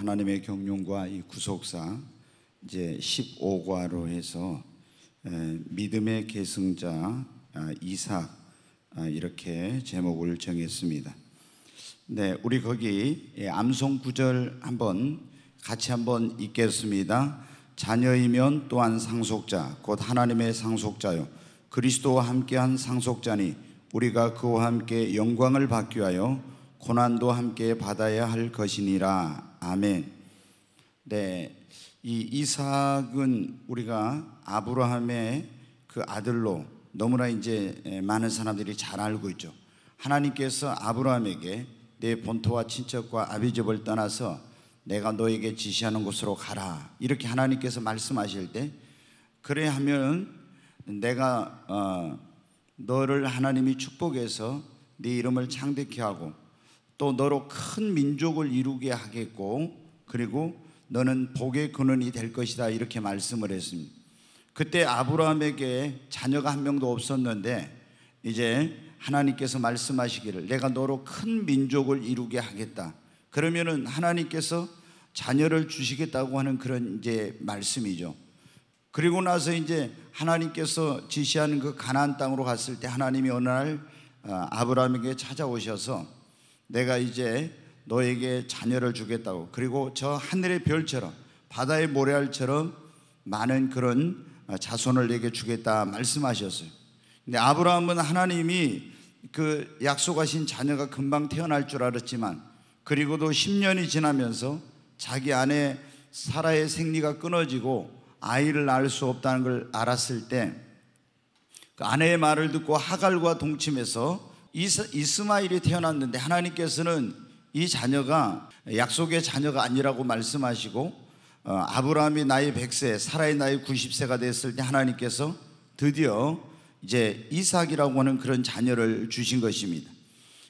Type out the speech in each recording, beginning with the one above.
하나님의 경륜과 이 구속사 이제 15과로 해서 믿음의 계승자 아, 이삭 아, 이렇게 제목을 정했습니다. 네, 우리 거기 예, 암송 구절 한번 같이 한번 읽겠습니다. 자녀이면 또한 상속자 곧 하나님의 상속자요 그리스도와 함께한 상속자니 우리가 그와 함께 영광을 받기 위하여 고난도 함께 받아야 할 것이니라 아멘. 네. 이 이삭은 우리가 아브라함의 그 아들로 너무나 이제 많은 사람들이 잘 알고 있죠. 하나님께서 아브라함에게 내 본토와 친척과 아비집을 떠나서 내가 너에게 지시하는 곳으로 가라. 이렇게 하나님께서 말씀하실 때 그래 하면 내가 어, 너를 하나님이 축복해서 네 이름을 창대케 하고 또 너로 큰 민족을 이루게 하겠고 그리고 너는 복의 근원이 될 것이다 이렇게 말씀을 했습니다. 그때 아브라함에게 자녀가 한 명도 없었는데 이제 하나님께서 말씀하시기를 내가 너로 큰 민족을 이루게 하겠다. 그러면은 하나님께서 자녀를 주시겠다고 하는 그런 이제 말씀이죠. 그리고 나서 이제 하나님께서 지시하는 그 가나안 땅으로 갔을 때 하나님이 어느 날 어, 아브라함에게 찾아오셔서 내가 이제 너에게 자녀를 주겠다고 그리고 저 하늘의 별처럼 바다의 모래알처럼 많은 그런 자손을 내게 주겠다 말씀하셨어요. 근데 아브라함은 하나님이 그 약속하신 자녀가 금방 태어날 줄 알았지만 그리고도 10년이 지나면서 자기 아내 사라의 생리가 끊어지고 아이를 낳을 수 없다는 걸 알았을 때그 아내의 말을 듣고 하갈과 동침해서 이스, 마일이 태어났는데 하나님께서는 이 자녀가 약속의 자녀가 아니라고 말씀하시고 어, 아브라함이 나이 100세, 사라의 나이 90세가 됐을 때 하나님께서 드디어 이제 이삭이라고 하는 그런 자녀를 주신 것입니다.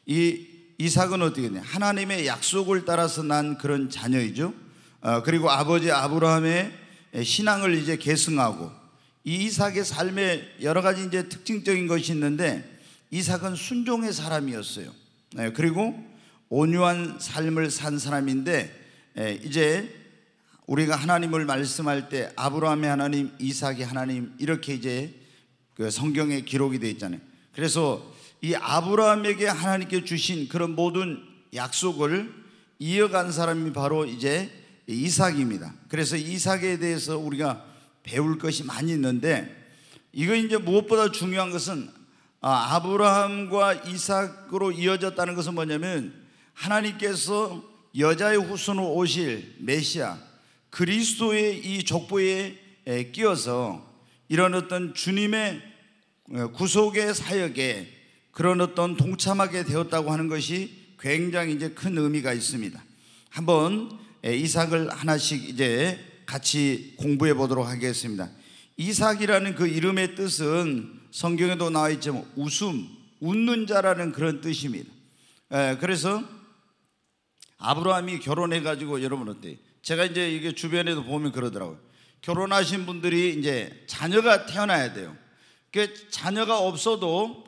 이 이삭은 어떻게 되냐? 하나님의 약속을 따라서 난 그런 자녀이죠. 어, 그리고 아버지 아브라함의 신앙을 이제 계승하고 이 이삭의 삶에 여러 가지 이제 특징적인 것이 있는데 이삭은 순종의 사람이었어요. 네, 그리고 온유한 삶을 산 사람인데 예, 이제 우리가 하나님을 말씀할 때 아브라함의 하나님, 이삭의 하나님 이렇게 이제 그 성경에 기록이 되어 있잖아요. 그래서 이 아브라함에게 하나님께 주신 그런 모든 약속을 이어간 사람이 바로 이제 이삭입니다. 그래서 이삭에 대해서 우리가 배울 것이 많이 있는데 이거 이제 무엇보다 중요한 것은 아, 브라함과 이삭으로 이어졌다는 것은 뭐냐면 하나님께서 여자의 후손으로 오실 메시아 그리스도의 이 족보에 끼어서 이런 어떤 주님의 어, 구속의 사역에 그런 어떤 동참하게 되었다고 하는 것이 굉장히 이제 큰 의미가 있습니다. 한번 이삭을 하나씩 이제 같이 공부해 보도록 하겠습니다. 이삭이라는 그 이름의 뜻은 성경에도 나와 있지만 웃음, 웃는 자라는 그런 뜻입니다. 에, 예, 그래서 아브라함이 결혼해 가지고 여러분 어때? 제가 이제 이게 주변에도 보면 그러더라고요. 결혼하신 분들이 이제 자녀가 태어나야 돼요. 그 자녀가 없어도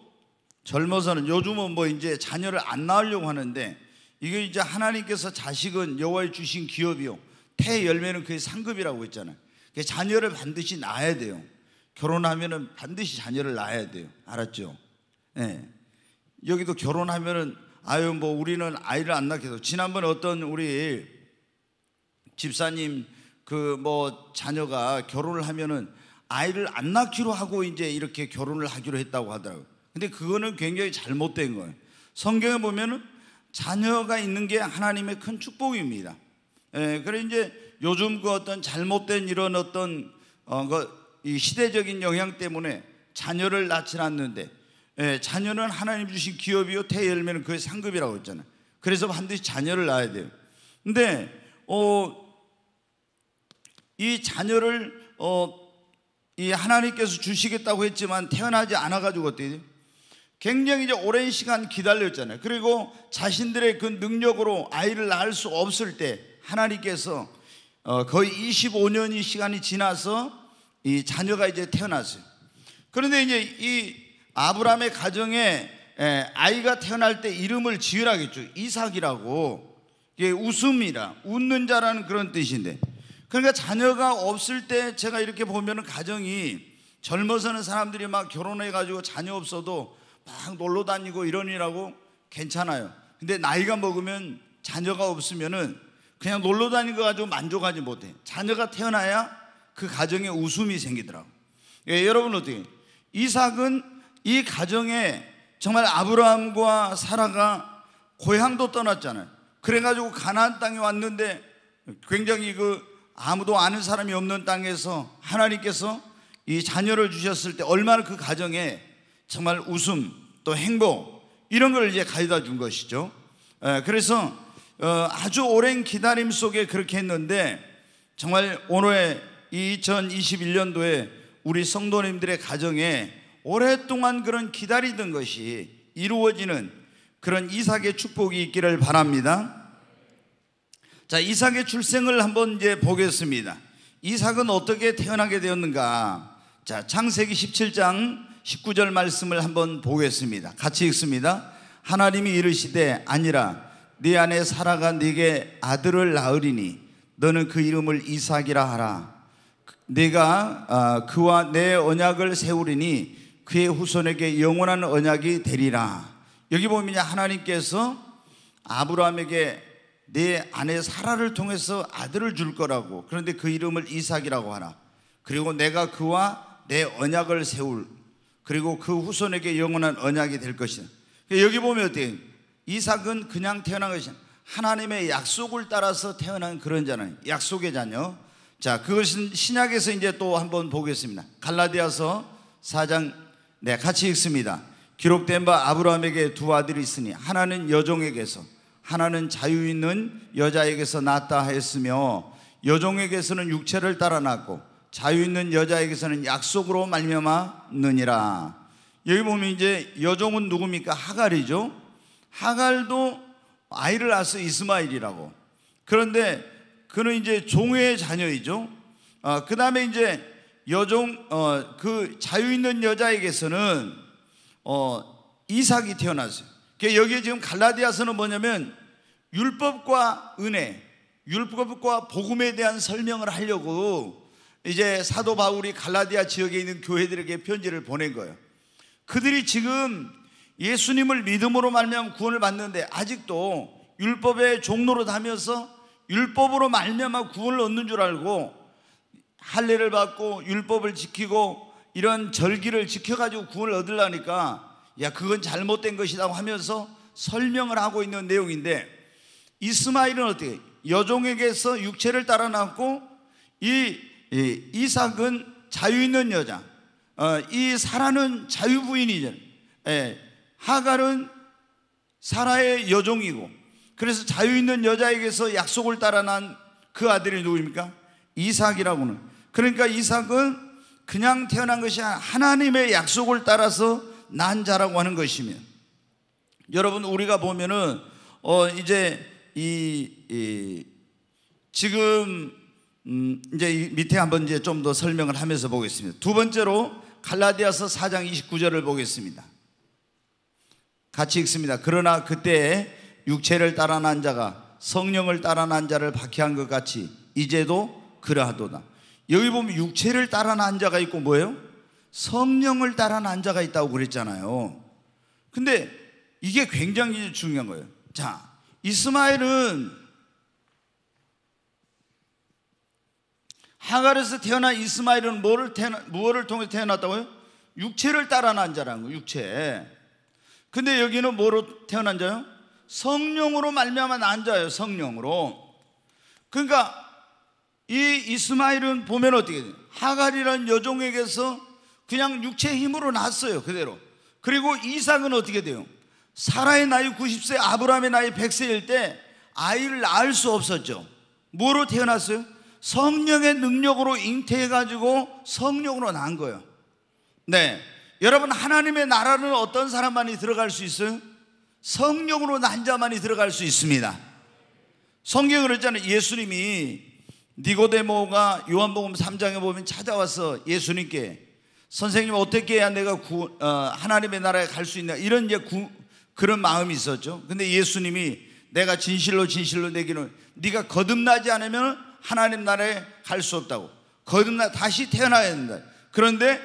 젊어서는 요즘은 뭐 이제 자녀를 안 낳으려고 하는데 이게 이제 하나님께서 자식은 여호와의 주신 기업이요 태 열매는 그의 상급이라고 했잖아요. 그 자녀를 반드시 낳아야 돼요. 결혼하면은 반드시 자녀를 낳아야 돼요. 알았죠? 예. 여기도 결혼하면은 아유 뭐 우리는 아이를 안 낳게 해서 지난번에 어떤 우리 집사님 그 뭐 자녀가 결혼을 하면은 아이를 안 낳기로 하고 이제 이렇게 결혼을 하기로 했다고 하더라고요. 근데 그거는 굉장히 잘못된 거예요. 성경에 보면은 자녀가 있는 게 하나님의 큰 축복입니다. 예, 그래 이제 요즘 그 어떤 잘못된 이런 어떤 어, 그이 시대적인 영향 때문에 자녀를 낳지 않는데 예, 자녀는 하나님 주신 기업이요 태열매는 그의 상급이라고 했잖아요. 그래서 반드시 자녀를 낳아야 돼요. 근데 어, 이 자녀를 어, 이 하나님께서 주시겠다고 했지만 태어나지 않아가지고 어떻게 돼요? 굉장히 이제 오랜 시간 기다렸잖아요. 그리고 자신들의 그 능력으로 아이를 낳을 수 없을 때 하나님께서 어, 거의 25년이 시간이 지나서 이 자녀가 이제 태어났어요. 그런데 이제 이 아브라함의 가정에 예, 아이가 태어날 때 이름을 지으라겠죠. 이삭이라고. 이게 웃음이라, 웃는 자라는 그런 뜻인데. 그러니까 자녀가 없을 때 제가 이렇게 보면은 가정이 젊어서는 사람들이 막 결혼해가지고 자녀 없어도 막 놀러 다니고 이러니라고 괜찮아요. 근데 나이가 먹으면 자녀가 없으면은 그냥 놀러 다니는거 가지고 만족하지 못해. 자녀가 태어나야 그 가정에 웃음이 생기더라고. 예, 여러분 어떻게? 이삭은 이 가정에 정말 아브라함과 사라가 고향도 떠났잖아요. 그래가지고 가나안 땅에 왔는데 굉장히 그 아무도 아는 사람이 없는 땅에서 하나님께서 이 자녀를 주셨을 때 얼마나 그 가정에 정말 웃음 또 행복 이런 걸 이제 가져다 준 것이죠. 예, 그래서 어, 아주 오랜 기다림 속에 그렇게 했는데 정말 오늘의 2021년도에 우리 성도님들의 가정에 오랫동안 그런 기다리던 것이 이루어지는 그런 이삭의 축복이 있기를 바랍니다. 자, 이삭의 출생을 한번 이제 보겠습니다. 이삭은 어떻게 태어나게 되었는가? 자, 창세기 17장 19절 말씀을 한번 보겠습니다. 같이 읽습니다. 하나님이 이르시되 아니라 네 안에 살아가 네게 아들을 낳으리니 너는 그 이름을 이삭이라 하라. 내가 아, 그와 내 언약을 세우리니 그의 후손에게 영원한 언약이 되리라. 여기 보면 하나님께서 아브라함에게 내 아내 사라를 통해서 아들을 줄 거라고. 그런데 그 이름을 이삭이라고 하나. 그리고 내가 그와 내 언약을 세울. 그리고 그 후손에게 영원한 언약이 될 것이다. 그러니까 여기 보면 어때요? 이삭은 그냥 태어난 것이 하나님의 약속을 따라서 태어난 그런 자는 약속의 자녀. 자, 그것은 신약에서 이제 또 한번 보겠습니다. 갈라디아서 4장, 네, 같이 읽습니다. 기록된 바 아브라함에게 두 아들이 있으니 하나는 여종에게서 하나는 자유 있는 여자에게서 낳았다 했으며 여종에게서는 육체를 따라 낳고 자유 있는 여자에게서는 약속으로 말미암아 느니라. 여기 보면 이제 여종은 누굽니까? 하갈이죠. 하갈도 아이를 낳아서 이스마일이라고. 그런데 그는 이제 종의 자녀이죠. 아, 그 다음에 이제 여종, 어, 그 자유 있는 여자에게서는 어, 이삭이 태어났어요. 여기에 지금 갈라디아서는 뭐냐면 율법과 은혜, 율법과 복음에 대한 설명을 하려고 이제 사도 바울이 갈라디아 지역에 있는 교회들에게 편지를 보낸 거예요. 그들이 지금 예수님을 믿음으로 말면 구원을 받는데 아직도 율법의 종로로 다면서 율법으로 말미암아 구원을 얻는 줄 알고 할례를 받고 율법을 지키고 이런 절기를 지켜가지고 구원을 얻으려니까 야 그건 잘못된 것이라고 하면서 설명을 하고 있는 내용인데 이스마일은 어떻게 여종에게서 육체를 따라 낳고 이, 이삭은 자유 있는 여자 어, 이 사라는 자유부인이죠 예, 하갈은 사라의 여종이고 그래서 자유 있는 여자에게서 약속을 따라 난 그 아들이 누구입니까? 이삭이라고는. 그러니까 이삭은 그냥 태어난 것이 하나님의 약속을 따라서 난 자라고 하는 것이며 여러분 우리가 보면은 어 이제 이, 이 지금 음 이제 밑에 한번 이제 좀 더 설명을 하면서 보겠습니다. 두 번째로 갈라디아서 4장 29절을 보겠습니다. 같이 읽습니다. 그러나 그때 육체를 따라 난 자가 성령을 따라 난 자를 박해한 것 같이 이제도 그러하도다. 여기 보면 육체를 따라 난 자가 있고 뭐예요? 성령을 따라 난 자가 있다고 그랬잖아요. 근데 이게 굉장히 중요한 거예요. 자, 이스마엘은 하갈에서 태어난 이스마엘은 뭐를 태어나, 무엇을 통해 태어났다고요? 육체를 따라 난 자라는 거예요, 육체. 근데 여기는 뭐로 태어난 자요? 성령으로 말미암아 난 자예요. 성령으로. 그러니까 이 이스마일은 보면 어떻게 돼요? 하갈이라는 여종에게서 그냥 육체 힘으로 났어요. 그대로. 그리고 이삭은 어떻게 돼요? 사라의 나이 90세, 아브라함의 나이 100세일 때 아이를 낳을 수 없었죠. 뭐로 태어났어요? 성령의 능력으로 잉태해가지고 성령으로 난 거예요. 네. 여러분, 하나님의 나라는 어떤 사람만이 들어갈 수 있어요? 성령으로 난 자만이 들어갈 수 있습니다. 성경에 그잖아요 예수님이 니고데모가 요한복음 3장에 보면 찾아와서 예수님께 선생님 어떻게 해야 내가 구, 어, 하나님의 나라에 갈 수 있냐 이런 이제 구, 그런 마음이 있었죠. 근데 예수님이 내가 진실로 진실로 내기는 네가 거듭나지 않으면 하나님 나라에 갈 수 없다고. 거듭나 다시 태어나야 된다. 그런데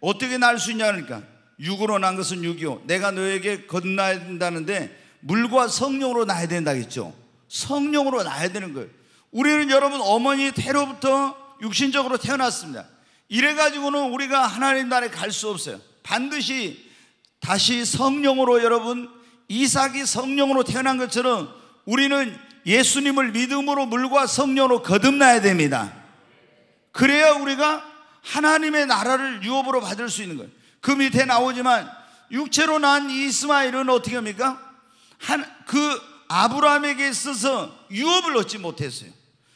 어떻게 날 수 있냐 그러니까 육으로 난 것은 육이요. 내가 너에게 건나야 된다는데 물과 성령으로 나야 된다겠죠. 성령으로 나야 되는 거예요. 우리는 여러분 어머니 태로부터 육신적으로 태어났습니다. 이래가지고는 우리가 하나님 나라에 갈 수 없어요. 반드시 다시 성령으로 여러분 이삭이 성령으로 태어난 것처럼 우리는 예수님을 믿음으로 물과 성령으로 거듭나야 됩니다. 그래야 우리가 하나님의 나라를 유업으로 받을 수 있는 거예요. 그 밑에 나오지만 육체로 난 이스마엘은 어떻게 합니까? 한, 그 아브라함에게 있어서 유업을 얻지 못했어요.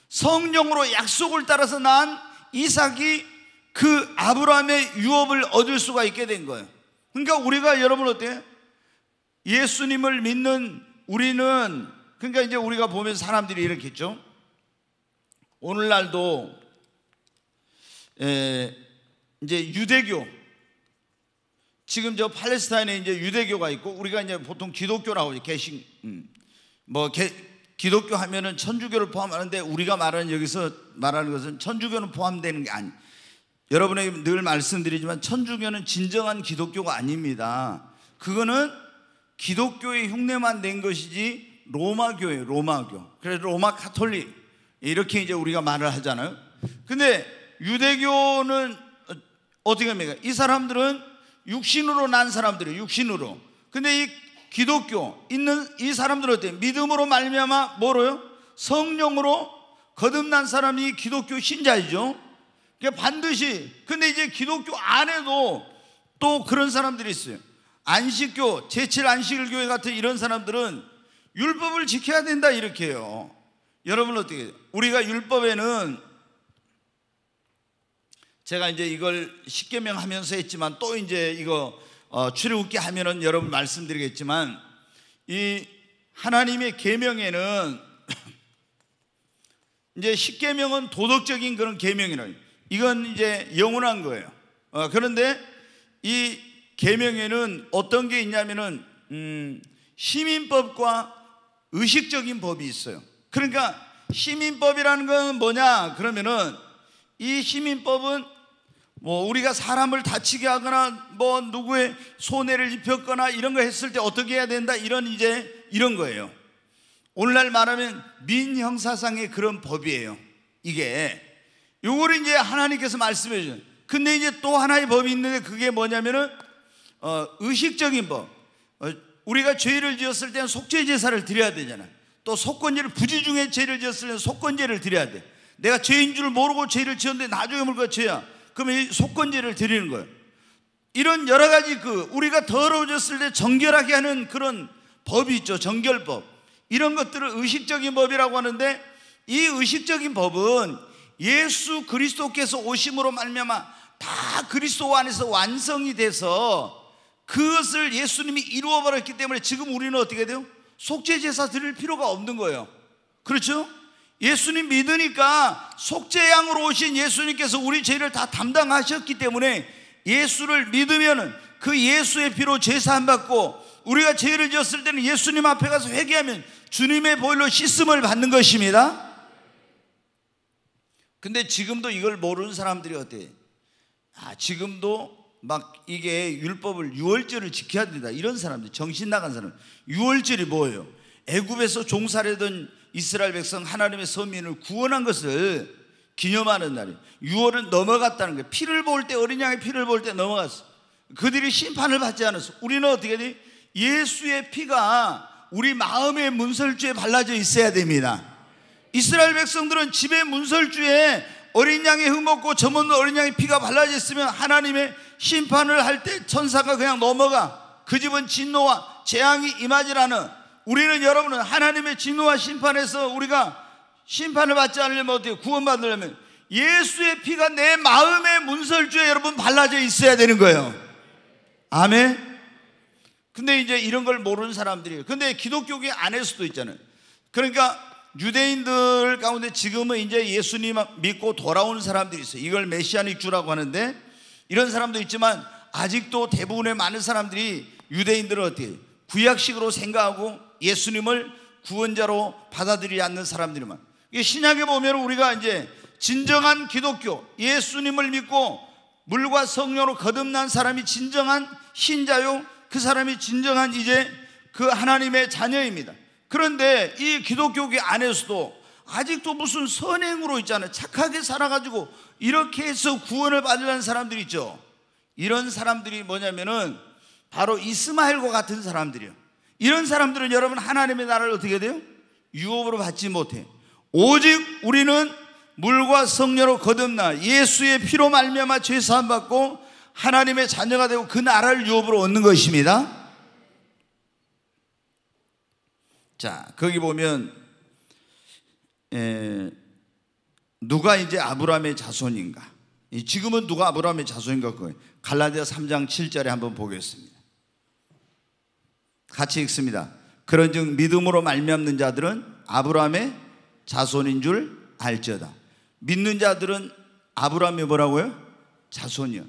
성령으로 약속을 따라서 난 이삭이 그 아브라함의 유업을 얻을 수가 있게 된 거예요. 그러니까 우리가 여러분 어때요? 예수님을 믿는 우리는 그러니까 이제 우리가 보면 사람들이 이렇게 있죠. 오늘날도 에, 이제 유대교 지금 저 팔레스타인에 이제 유대교가 있고 우리가 이제 보통 기독교라고 하 개신 음. 뭐 개, 기독교 하면은 천주교를 포함하는데 우리가 말하는 여기서 말하는 것은 천주교는 포함되는 게 아니. 여러분에게 늘 말씀드리지만 천주교는 진정한 기독교가 아닙니다. 그거는 기독교의 흉내만 낸 것이지 로마교예 로마교. 그래서 로마 카톨릭 이렇게 이제 우리가 말을 하잖아요. 근데 유대교는 어, 어떻게 합니까? 이 사람들은 육신으로 난 사람들이 육신으로. 근데 이 기독교 있는 이 사람들 어때? 믿음으로 말미암아 뭐로요? 성령으로 거듭난 사람이 기독교 신자이죠. 그러니까 반드시 근데 이제 기독교 안에도 또 그런 사람들이 있어요. 안식교, 제칠 안식일교회 같은 이런 사람들은 율법을 지켜야 된다 이렇게 해요. 여러분 어떻게 해요? 우리가 율법에는 제가 이제 이걸 십계명 하면서 했지만 또 이제 이거 어, 출애굽기 하면은 여러분 말씀드리겠지만 이 하나님의 계명에는 이제 십계명은 도덕적인 그런 계명이라 이건 이제 영원한 거예요. 어, 그런데 이 계명에는 어떤 게 있냐면은 음, 시민법과 의식적인 법이 있어요. 그러니까 시민법이라는 건 뭐냐? 그러면은 이 시민법은 뭐 우리가 사람을 다치게 하거나 뭐 누구의 손해를 입혔거나 이런 거 했을 때 어떻게 해야 된다 이런 이제 이런 거예요. 오늘날 말하면 민형사상의 그런 법이에요. 이게 요거를 이제 하나님께서 말씀해 주는. 근데 이제 또 하나의 법이 있는데 그게 뭐냐면은 어, 의식적인 법. 어, 우리가 죄를 지었을 때는 속죄 제사를 드려야 되잖아. 또 속건제를 부지 중에 죄를 지었을 때는 속건제를 드려야 돼. 내가 죄인 줄 모르고 죄를 지었는데 나중에 물거 죄야. 그럼 이 속건제를 드리는 거예요. 이런 여러 가지 그 우리가 더러워졌을 때 정결하게 하는 그런 법이 있죠. 정결법. 이런 것들을 의식적인 법이라고 하는데 이 의식적인 법은 예수 그리스도께서 오심으로 말미암아 다 그리스도 안에서 완성이 돼서 그것을 예수님이 이루어 버렸기 때문에 지금 우리는 어떻게 돼요? 속죄 제사 드릴 필요가 없는 거예요. 그렇죠? 예수님 믿으니까 속죄양으로 오신 예수님께서 우리 죄를 다 담당하셨기 때문에 예수를 믿으면그 예수의 피로 죄사함 받고 우리가 죄를 지었을 때는 예수님 앞에 가서 회개하면 주님의 보혈로 씻음을 받는 것입니다. 근데 지금도 이걸 모르는 사람들이 어때? 아, 지금도 막 이게 율법을 유월절을 지켜야 된다. 이런 사람들, 정신 나간 사람. 유월절이 뭐예요? 애굽에서 종살이던 이스라엘 백성 하나님의 서민을 구원한 것을 기념하는 날이 에요 6월은 넘어갔다는 거예요. 피를 볼 때 어린 양의 피를 볼 때 넘어갔어. 그들이 심판을 받지 않았어. 우리는 어떻게 해야 돼? 예수의 피가 우리 마음의 문설주에 발라져 있어야 됩니다. 이스라엘 백성들은 집에 문설주에 어린 양의 흠먹고점없 어린 양의 피가 발라져 있으면 하나님의 심판을 할 때 천사가 그냥 넘어가. 그 집은 진노와 재앙이 임하지라는 우리는 여러분은 하나님의 진노와 심판에서 우리가 심판을 받지 않으려면 어떻게 구원받으려면 예수의 피가 내 마음의 문설주에 여러분 발라져 있어야 되는 거예요. 아멘. 근데 이제 이런 걸 모르는 사람들이 근데 기독교계 안에서도 있잖아요. 그러니까 유대인들 가운데 지금은 이제 예수님 믿고 돌아온 사람들이 있어요. 이걸 메시아닉 주라고 하는데 이런 사람도 있지만 아직도 대부분의 많은 사람들이 유대인들을 어떻게 구약식으로 생각하고 예수님을 구원자로 받아들이지 않는 사람들이만. 신약에 보면 우리가 이제 진정한 기독교, 예수님을 믿고 물과 성령으로 거듭난 사람이 진정한 신자요, 그 사람이 진정한 이제 그 하나님의 자녀입니다. 그런데 이 기독교계 안에서도 아직도 무슨 선행으로 있잖아요. 착하게 살아가지고 이렇게 해서 구원을 받으려는 사람들이 있죠. 이런 사람들이 뭐냐면은 바로 이스마엘과 같은 사람들이요. 이런 사람들은 여러분 하나님의 나라를 어떻게 돼요? 유업으로 받지 못해. 오직 우리는 물과 성녀로 거듭나 예수의 피로 말미암아 죄 사함 받고 하나님의 자녀가 되고 그 나라를 유업으로 얻는 것입니다. 자, 거기 보면 에, 누가 이제 아브라함의 자손인가? 지금은 누가 아브라함의 자손인가 그거예요. 갈라디아 3장 7절에 한번 보겠습니다. 같이 읽습니다. 그런즉 믿음으로 말미암는 자들은 아브라함의 자손인 줄 알지어다. 믿는 자들은 아브라함이 뭐라고요? 자손이요.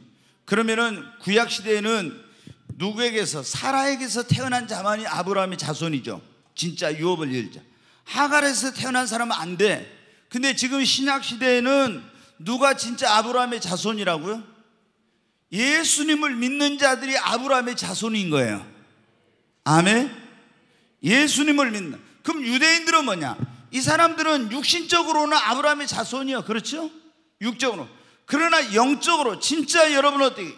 그러면은 구약 시대에는 누구에게서 사라에게서 태어난 자만이 아브라함의 자손이죠. 진짜 유업을 일자. 하갈에서 태어난 사람은 안 돼. 근데 지금 신약 시대에는 누가 진짜 아브라함의 자손이라고요? 예수님을 믿는 자들이 아브라함의 자손인 거예요. 아멘. 예수님을 믿는. 그럼 유대인들은 뭐냐? 이 사람들은 육신적으로는 아브라함의 자손이요. 그렇죠? 육적으로. 그러나 영적으로 진짜 여러분 어떻게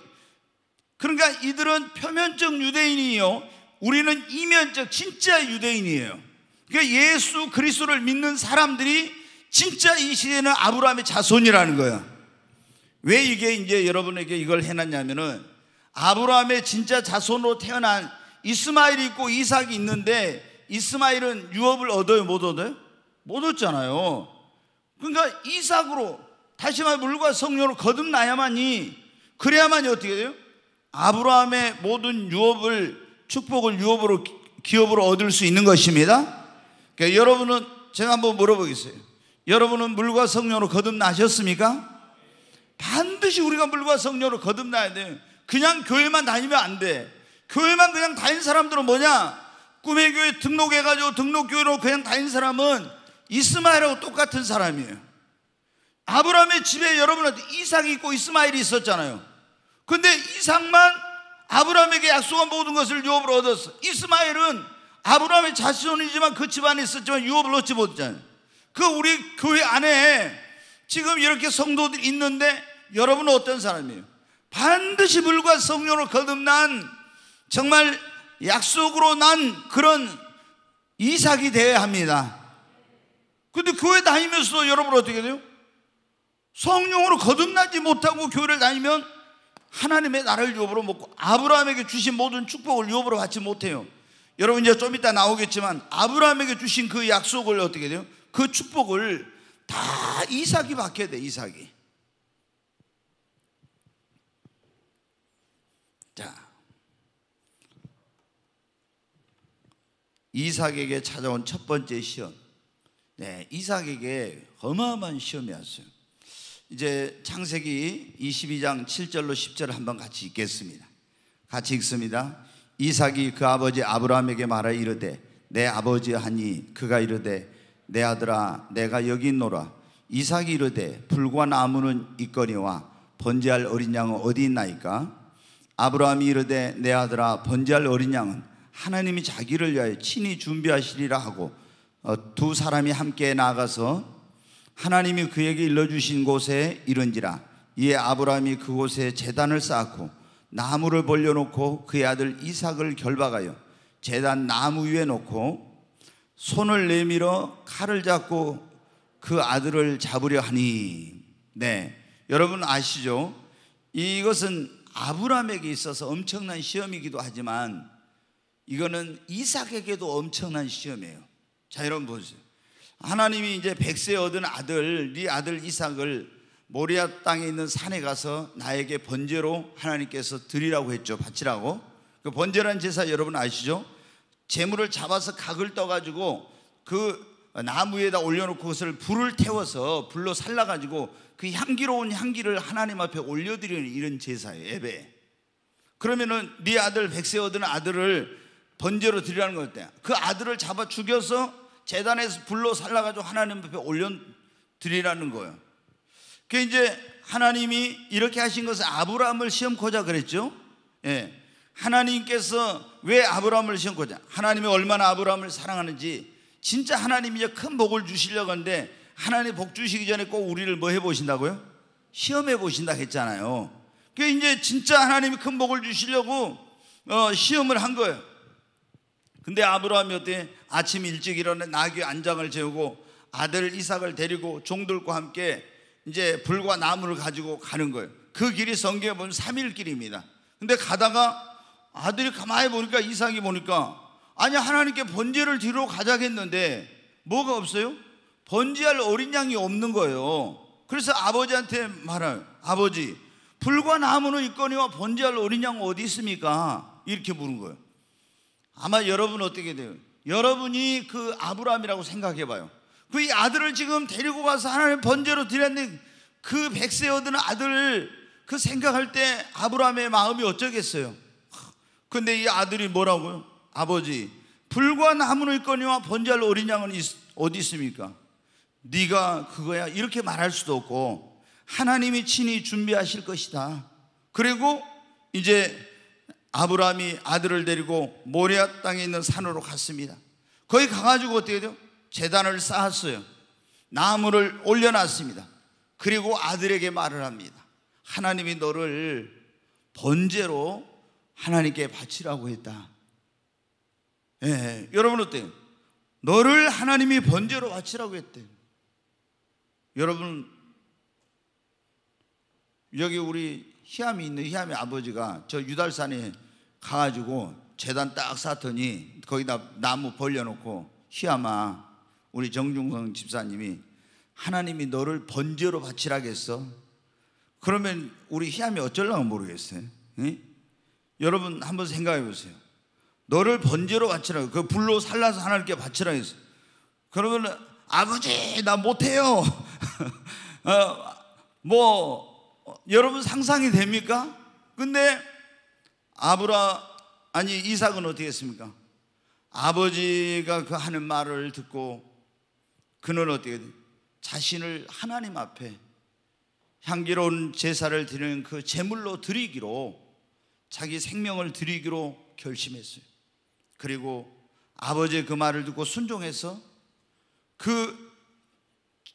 그러니까 이들은 표면적 유대인이요. 우리는 이면적 진짜 유대인이에요. 그러니까 예수 그리스도를 믿는 사람들이 진짜 이 시대는 아브라함의 자손이라는 거야. 왜 이게 이제 여러분에게 이걸 해놨냐면은 아브라함의 진짜 자손으로 태어난 이스마일이 있고 이삭이 있는데 이스마일은 유업을 얻어요, 못 얻어요? 못 얻잖아요. 그러니까 이삭으로 다시 말해 물과 성령로 거듭나야만이 그래야만이 어떻게 돼요? 아브라함의 모든 유업을 축복을 유업으로 기업으로 얻을 수 있는 것입니다. 그러니까 여러분은 제가 한번 물어보겠어요. 여러분은 물과 성령로 거듭나셨습니까? 반드시 우리가 물과 성령로 거듭나야 돼요. 그냥 교회만 다니면 안 돼. 교회만 그냥 다닌 사람들은 뭐냐? 꿈의 교회 등록해가지고 등록교회로 그냥 다닌 사람은 이스마엘하고 똑같은 사람이에요. 아브라함의 집에 여러분한테 이삭이 있고 이스마엘이 있었잖아요. 근데 이삭만 아브라함에게 약속한 모든 것을 유업으 얻었어. 이스마엘은 아브라함의 자손이지만 그 집안에 있었지만 유업을 얻지 못했잖아요. 그 우리 교회 안에 지금 이렇게 성도들 있는데 여러분은 어떤 사람이에요? 반드시 불과 성령으로 거듭난 정말 약속으로 난 그런 이삭이 되어야 합니다. 근데 교회 다니면서 여러분 어떻게 돼요? 성령으로 거듭나지 못하고 교회를 다니면 하나님의 나를 유업으로 먹고 아브라함에게 주신 모든 축복을 유업으로 받지 못해요. 여러분 이제 좀 이따 나오겠지만 아브라함에게 주신 그 약속을 어떻게 돼요? 그 축복을 다 이삭이 받게 돼 이삭이. 이삭에게 찾아온 첫 번째 시험. 네, 이삭에게 어마어마한 시험이었어요. 이제 창세기 22장 7절로 10절 한번 같이 읽겠습니다. 같이 읽습니다. 이삭이 그 아버지 아브라함에게 말하 이르되 내 아버지 하니 그가 이르되 내 아들아 내가 여기 있노라 이삭이 이르되 불과 나무는 있거니와 번제할 어린 양은 어디 있나이까 아브라함이 이르되 내 아들아 번제할 어린 양은 하나님이 자기를 위하여 친히 준비하시리라 하고 어, 두 사람이 함께 나가서 하나님이 그에게 일러주신 곳에 이른지라 이에 아브라함이 그곳에 재단을 쌓고 나무를 벌려놓고 그의 아들 이삭을 결박하여 재단 나무 위에 놓고 손을 내밀어 칼을 잡고 그 아들을 잡으려 하니 네 여러분 아시죠? 이것은 아브라함에게 있어서 엄청난 시험이기도 하지만 이거는 이삭에게도 엄청난 시험이에요. 자, 여러분 보세요. 하나님이 이제 백세 얻은 아들, 네 아들 이삭을 모리아 땅에 있는 산에 가서 나에게 번제로 하나님께서 드리라고 했죠. 바치라고. 그 번제라는 제사 여러분 아시죠? 재물을 잡아서 각을 떠가지고 그 나무에다 올려놓고 그것을 불을 태워서 불로 살라가지고 그 향기로운 향기를 하나님 앞에 올려드리는 이런 제사예요. 예배. 그러면은 네 아들 백세 얻은 아들을 번제로 드리라는 거였대요. 그 아들을 잡아 죽여서 재단에서 불로 살라가지고 하나님 앞에 올려 드리라는 거예요. 그 이제 하나님이 이렇게 하신 것은 아브라함을 시험코자 그랬죠. 예. 하나님께서 왜 아브라함을 시험코자? 하나님이 얼마나 아브라함을 사랑하는지 진짜 하나님이 이제 큰 복을 주시려고 하는데 하나님 복 주시기 전에 꼭 우리를 뭐 해보신다고요? 시험해 보신다 했잖아요. 그 이제 진짜 하나님이 큰 복을 주시려고 어, 시험을 한 거예요. 근데 아브라함이 어때? 아침 일찍 일어나 나귀 안장을 재우고 아들 이삭을 데리고 종들과 함께 이제 불과 나무를 가지고 가는 거예요. 그 길이 성경에 보면 3일 길입니다. 근데 가다가 아들이 가만히 보니까 이삭이 보니까 아니 하나님께 번제를 뒤로 가자겠는데 뭐가 없어요? 번제할 어린 양이 없는 거예요. 그래서 아버지한테 말해요. 아버지, 불과 나무는 있거니와 번제할 어린 양 어디 있습니까? 이렇게 부른 거예요. 아마 여러분 어떻게 돼요? 여러분이 그 아브라함이라고 생각해 봐요. 그 이 아들을 지금 데리고 가서 하나님 번제로 드렸는데 그 백세 얻은 아들을 그 생각할 때 아브라함의 마음이 어쩌겠어요? 근데 이 아들이 뭐라고요? 아버지, 불과 나무를 거니와 번제할 어린 양은 어디 있습니까? 네가 그거야 이렇게 말할 수도 없고 하나님이 친히 준비하실 것이다. 그리고 이제 아브라함이 아들을 데리고 모리아 땅에 있는 산으로 갔습니다. 거기 가가지고 어떻게 돼요? 재단을 쌓았어요. 나무를 올려놨습니다. 그리고 아들에게 말을 합니다. 하나님이 너를 번제로 하나님께 바치라고 했다. 예, 예, 여러분 어때요? 너를 하나님이 번제로 바치라고 했대 여러분 여기 우리 희암이 있는 희암의 아버지가 저 유달산에 가가지고 재단 딱 쌓더니 거기다 나무 벌려놓고 희암아 우리 정중성 집사님이 하나님이 너를 번제로 바치라겠어? 그러면 우리 희암이 어쩔랑고 모르겠어요. 네? 여러분 한번 생각해 보세요. 너를 번제로 바치라. 고그 불로 살라서 하나님께 바치라 했어. 그러면 아버지 나 못해요. 어, 뭐 여러분 상상이 됩니까? 근데 아브라 아니 이삭은 어떻게 했습니까? 아버지가 그 하는 말을 듣고 그는 어떻게 돼? 자신을 하나님 앞에 향기로운 제사를 드리는 그 제물로 드리기로 자기 생명을 드리기로 결심했어요. 그리고 아버지의 그 말을 듣고 순종해서 그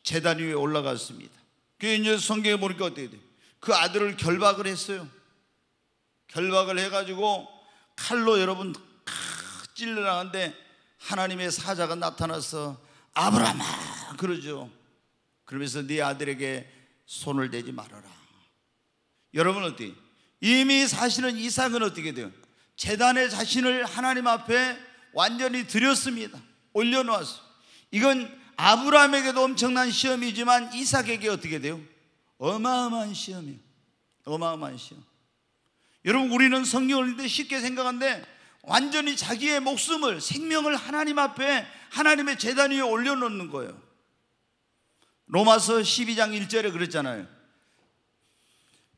재단 위에 올라갔습니다. 그 이제 성경에 보니까 어떻게 돼? 그 아들을 결박을 했어요. 결박을 해가지고 칼로 여러분 찔러 나가는데 하나님의 사자가 나타나서 아브라함 그러죠. 그러면서 네 아들에게 손을 대지 말아라. 여러분 어때? 이미 사실은 이삭은 어떻게 돼요? 재단의 자신을 하나님 앞에 완전히 드렸습니다. 올려놓았어. 이건 아브라함에게도 엄청난 시험이지만 이삭에게 어떻게 돼요? 어마어마한 시험이에요. 어마어마한 시험. 여러분 우리는 성경을 읽는데 쉽게 생각한데 완전히 자기의 목숨을 생명을 하나님 앞에 하나님의 재단 위에 올려놓는 거예요. 로마서 12장 1절에 그랬잖아요.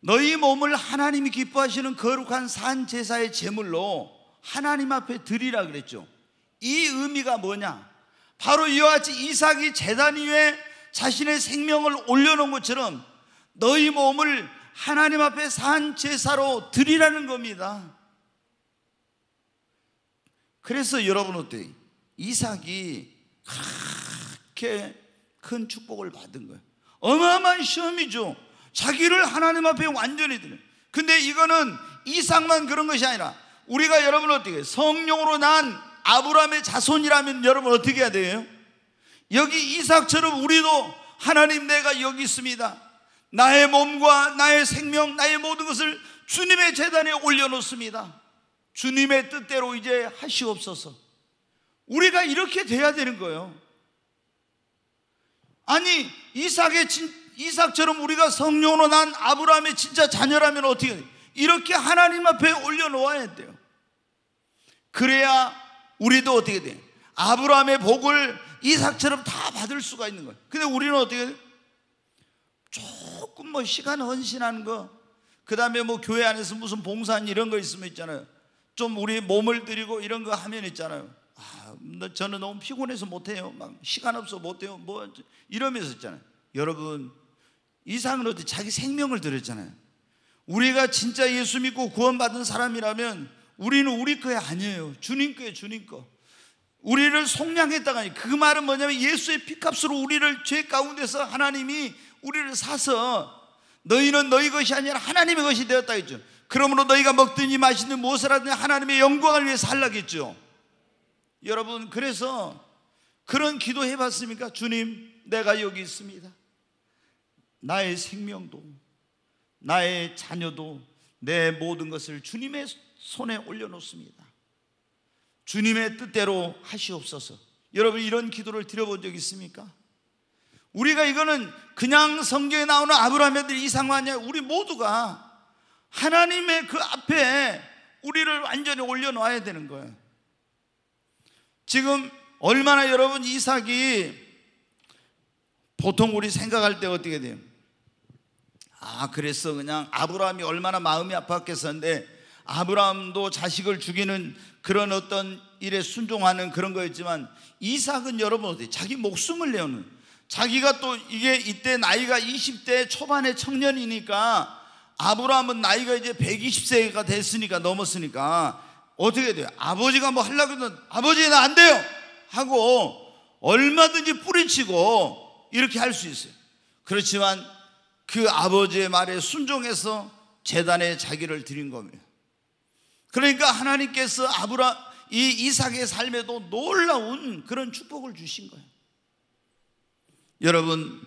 너희 몸을 하나님이 기뻐하시는 거룩한 산 제사의 제물로 하나님 앞에 드리라 그랬죠. 이 의미가 뭐냐? 바로 이와 같이 이삭이 재단 위에 자신의 생명을 올려놓은 것처럼 너희 몸을 하나님 앞에 산 제사로 드리라는 겁니다. 그래서 여러분 어때? 이삭이 그렇게 큰 축복을 받은 거예요. 어마어마한 시험이죠. 자기를 하나님 앞에 완전히 드려. 근데 이거는 이삭만 그런 것이 아니라 우리가 여러분 어떻게 성령으로 난 아브라함의 자손이라면 여러분 어떻게 해야 돼요? 여기 이삭처럼 우리도 하나님 내가 여기 있습니다. 나의 몸과 나의 생명, 나의 모든 것을 주님의 재단에 올려놓습니다. 주님의 뜻대로 이제 하시옵소서. 우리가 이렇게 돼야 되는 거예요. 아니, 이삭의 진, 이삭처럼 우리가 성령으로 난 아브라함의 진짜 자녀라면 어떻게 돼? 이렇게 하나님 앞에 올려놓아야 돼요. 그래야 우리도 어떻게 돼? 아브라함의 복을 이삭처럼 다 받을 수가 있는 거예요. 근데 우리는 어떻게 돼? 조금 뭐 시간 헌신하는 거, 그 다음에 뭐 교회 안에서 무슨 봉사한 이런 거 있으면 있잖아요. 좀 우리 몸을 들이고 이런 거 하면 있잖아요. 아, 저는 너무 피곤해서 못해요. 막 시간 없어 못해요. 뭐 이러면서 있잖아요. 여러분, 이상으로 자기 생명을 들렸잖아요 우리가 진짜 예수 믿고 구원받은 사람이라면 우리는 우리 거야 아니에요. 주님 거예요, 주님 거. 우리를 속량했다가 그 말은 뭐냐면 예수의 피값으로 우리를 죄 가운데서 하나님이 우리를 사서 너희는 너희 것이 아니라 하나님의 것이 되었다 했죠. 그러므로 너희가 먹든지 마시든 무엇을 하든지 하나님의 영광을 위해서 하겠죠 여러분, 그래서 그런 기도 해봤습니까? 주님, 내가 여기 있습니다. 나의 생명도, 나의 자녀도, 내 모든 것을 주님의 손에 올려놓습니다. 주님의 뜻대로 하시옵소서. 여러분, 이런 기도를 드려본 적 있습니까? 우리가 이거는 그냥 성경에 나오는 아브라함의 들 이상만 아니야. 우리 모두가 하나님의 그 앞에 우리를 완전히 올려놔야 되는 거예요. 지금 얼마나 여러분 이삭이 보통 우리 생각할 때 어떻게 돼요? 아, 그래서 그냥 아브라함이 얼마나 마음이 아팠겠었는데 아브라함도 자식을 죽이는 그런 어떤 일에 순종하는 그런 거였지만 이삭은 여러분 어디 자기 목숨을 내는 자기가 또 이게 이때 나이가 20대 초반의 청년이니까 아브라함은 나이가 이제 120세가 됐으니까 넘었으니까 어떻게 돼요? 아버지가 뭐 하려고 해도 아버지 나 안 돼요! 하고 얼마든지 뿌리치고 이렇게 할 수 있어요. 그렇지만 그 아버지의 말에 순종해서 재단에 자기를 드린 겁니다. 그러니까 하나님께서 아브라 이 이삭의 삶에도 놀라운 그런 축복을 주신 거예요. 여러분,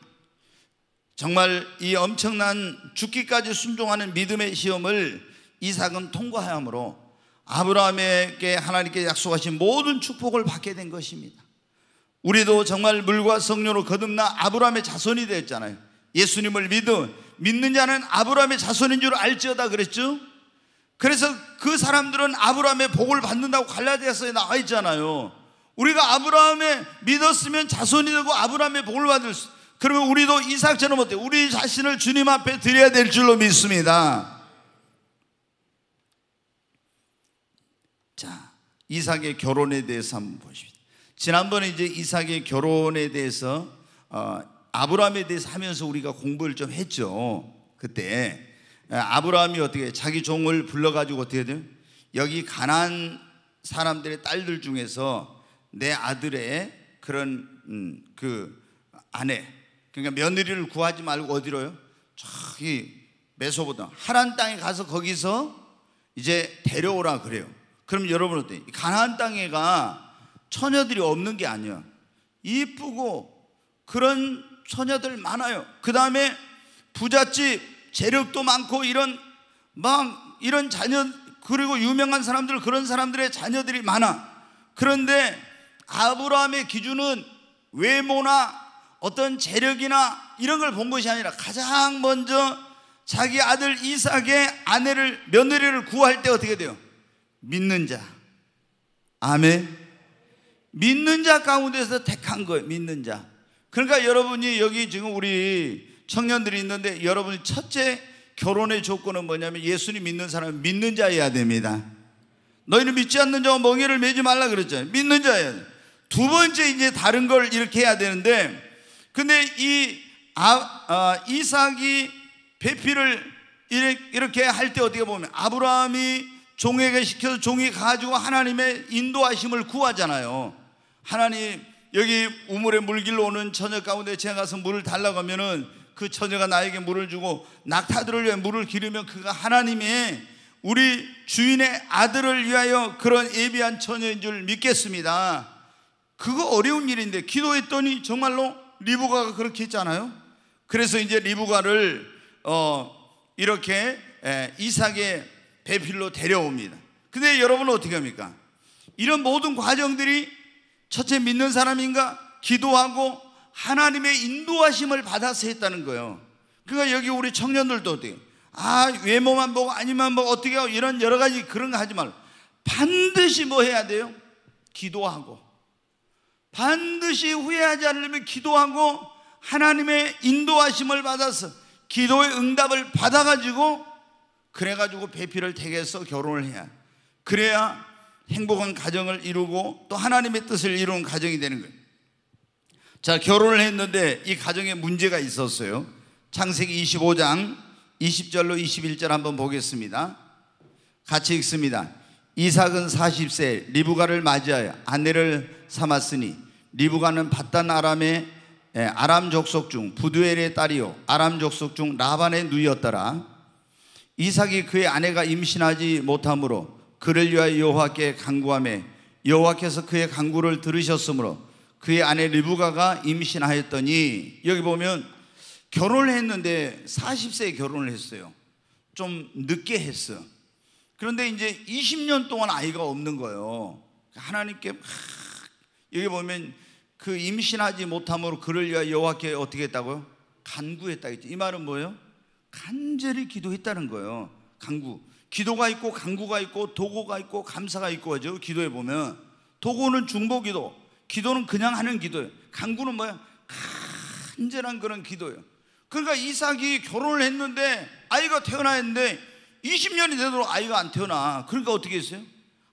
정말 이 엄청난 죽기까지 순종하는 믿음의 시험을 이삭은 통과하므로 아브라함에게 하나님께 약속하신 모든 축복을 받게 된 것입니다. 우리도 정말 물과 성료로 거듭나 아브라함의 자손이 되었잖아요. 예수님을 믿어 믿는 자는 아브라함의 자손인 줄 알지어다 그랬죠. 그래서 그 사람들은 아브라함의 복을 받는다고 갈라디아서에 나와 있잖아요. 우리가 아브라함에 믿었으면 자손이 되고 아브라함의 복을 받을 수. 그러면 우리도 이삭처럼 어때? 우리 자신을 주님 앞에 드려야 될 줄로 믿습니다. 자, 이삭의 결혼에 대해서 한번 보십시오. 지난번에 이제 이삭의 결혼에 대해서 어, 아브라함에 대해서 하면서 우리가 공부를 좀 했죠. 그때 아브라함이 어떻게 자기 종을 불러가지고 어떻게 돼요? 여기 가난 사람들의 딸들 중에서 내 아들의 그런 음, 그 아내 그러니까 며느리를 구하지 말고 어디로요? 저기 메소보다 하란 땅에 가서 거기서 이제 데려오라 그래요. 그럼 여러분 어때? 가나안 땅에가 처녀들이 없는 게 아니야. 이쁘고 그런 처녀들 많아요. 그 다음에 부잣집 재력도 많고 이런 막 이런 자녀 그리고 유명한 사람들 그런 사람들의 자녀들이 많아. 그런데 아브라함의 기준은 외모나 어떤 재력이나 이런 걸 본 것이 아니라 가장 먼저 자기 아들 이삭의 아내를 며느리를 구할 때 어떻게 돼요? 믿는 자. 아멘. 믿는 자 가운데서 택한 거예요. 믿는 자. 그러니까 여러분이 여기 지금 우리 청년들이 있는데 여러분 첫째 결혼의 조건은 뭐냐면 예수님 믿는 사람은 믿는 자여야 됩니다. 너희는 믿지 않는 자와 멍해를 매지 말라 그랬잖아요. 믿는 자여야 돼. 두 번째 이제 다른 걸 이렇게 해야 되는데 근데 이 아, 아, 이삭이 배필을 이렇게 할 때 어떻게 보면 아브라함이 종에게 시켜서 종이 가지고 하나님의 인도하심을 구하잖아요. 하나님 여기 우물에 물길로 오는 처녀 가운데 제가 가서 물을 달라고 하면은 그 처녀가 나에게 물을 주고 낙타들을 위해 물을 기르면 그가 하나님의 우리 주인의 아들을 위하여 그런 예비한 처녀인 줄 믿겠습니다. 그거 어려운 일인데 기도했더니 정말로 리브가가 그렇게 했잖아요. 그래서 이제 리브가를 어 이렇게 이삭의 배필로 데려옵니다. 근데 여러분은 어떻게 합니까? 이런 모든 과정들이 첫째 믿는 사람인가 기도하고 하나님의 인도하심을 받아서 했다는 거예요. 그러니까 여기 우리 청년들도 어떻게아 외모만 보고 아니면 뭐 어떻게 하고 이런 여러 가지 그런 거 하지 말고 반드시 뭐 해야 돼요? 기도하고 반드시 후회하지 않으려면 기도하고 하나님의 인도하심을 받아서 기도의 응답을 받아가지고 그래가지고 배필을 택해서 결혼을 해야 그래야 행복한 가정을 이루고 또 하나님의 뜻을 이루는 가정이 되는 거예요 자 결혼을 했는데 이 가정에 문제가 있었어요 창세기 25장 20절로 21절 한번 보겠습니다 같이 읽습니다 이삭은 40세 리브가를 맞이하여 아내를 삼았으니 리브가는 바단 아람의 예, 아람 족속 중 부두엘의 딸이요 아람 족속 중 라반의 누이였더라 이삭이 그의 아내가 임신하지 못하므로 그를 위하여 여호와께 간구함에 여호와께서 그의 간구를 들으셨으므로 그의 아내 리브가가 임신하였더니 여기 보면 결혼을 했는데 40세에 결혼을 했어요 좀 늦게 했어 요 그런데 이제 20년 동안 아이가 없는 거예요. 하나님께 여기 보면 그 임신하지 못함으로 그를 위하여 여호와께 어떻게 했다고요? 간구했다 했지. 이 말은 뭐예요? 간절히 기도했다는 거예요. 간구. 기도가 있고 간구가 있고 도고가 있고 감사가 있고 하죠. 기도해 보면 도고는 중보 기도, 기도는 그냥 하는 기도예요. 간구는 뭐야? 간절한 그런 기도예요. 그러니까 이삭이 결혼을 했는데 아이가 태어나는데 20년이 되도록 아이가 안 태어나. 그러니까 어떻게 했어요?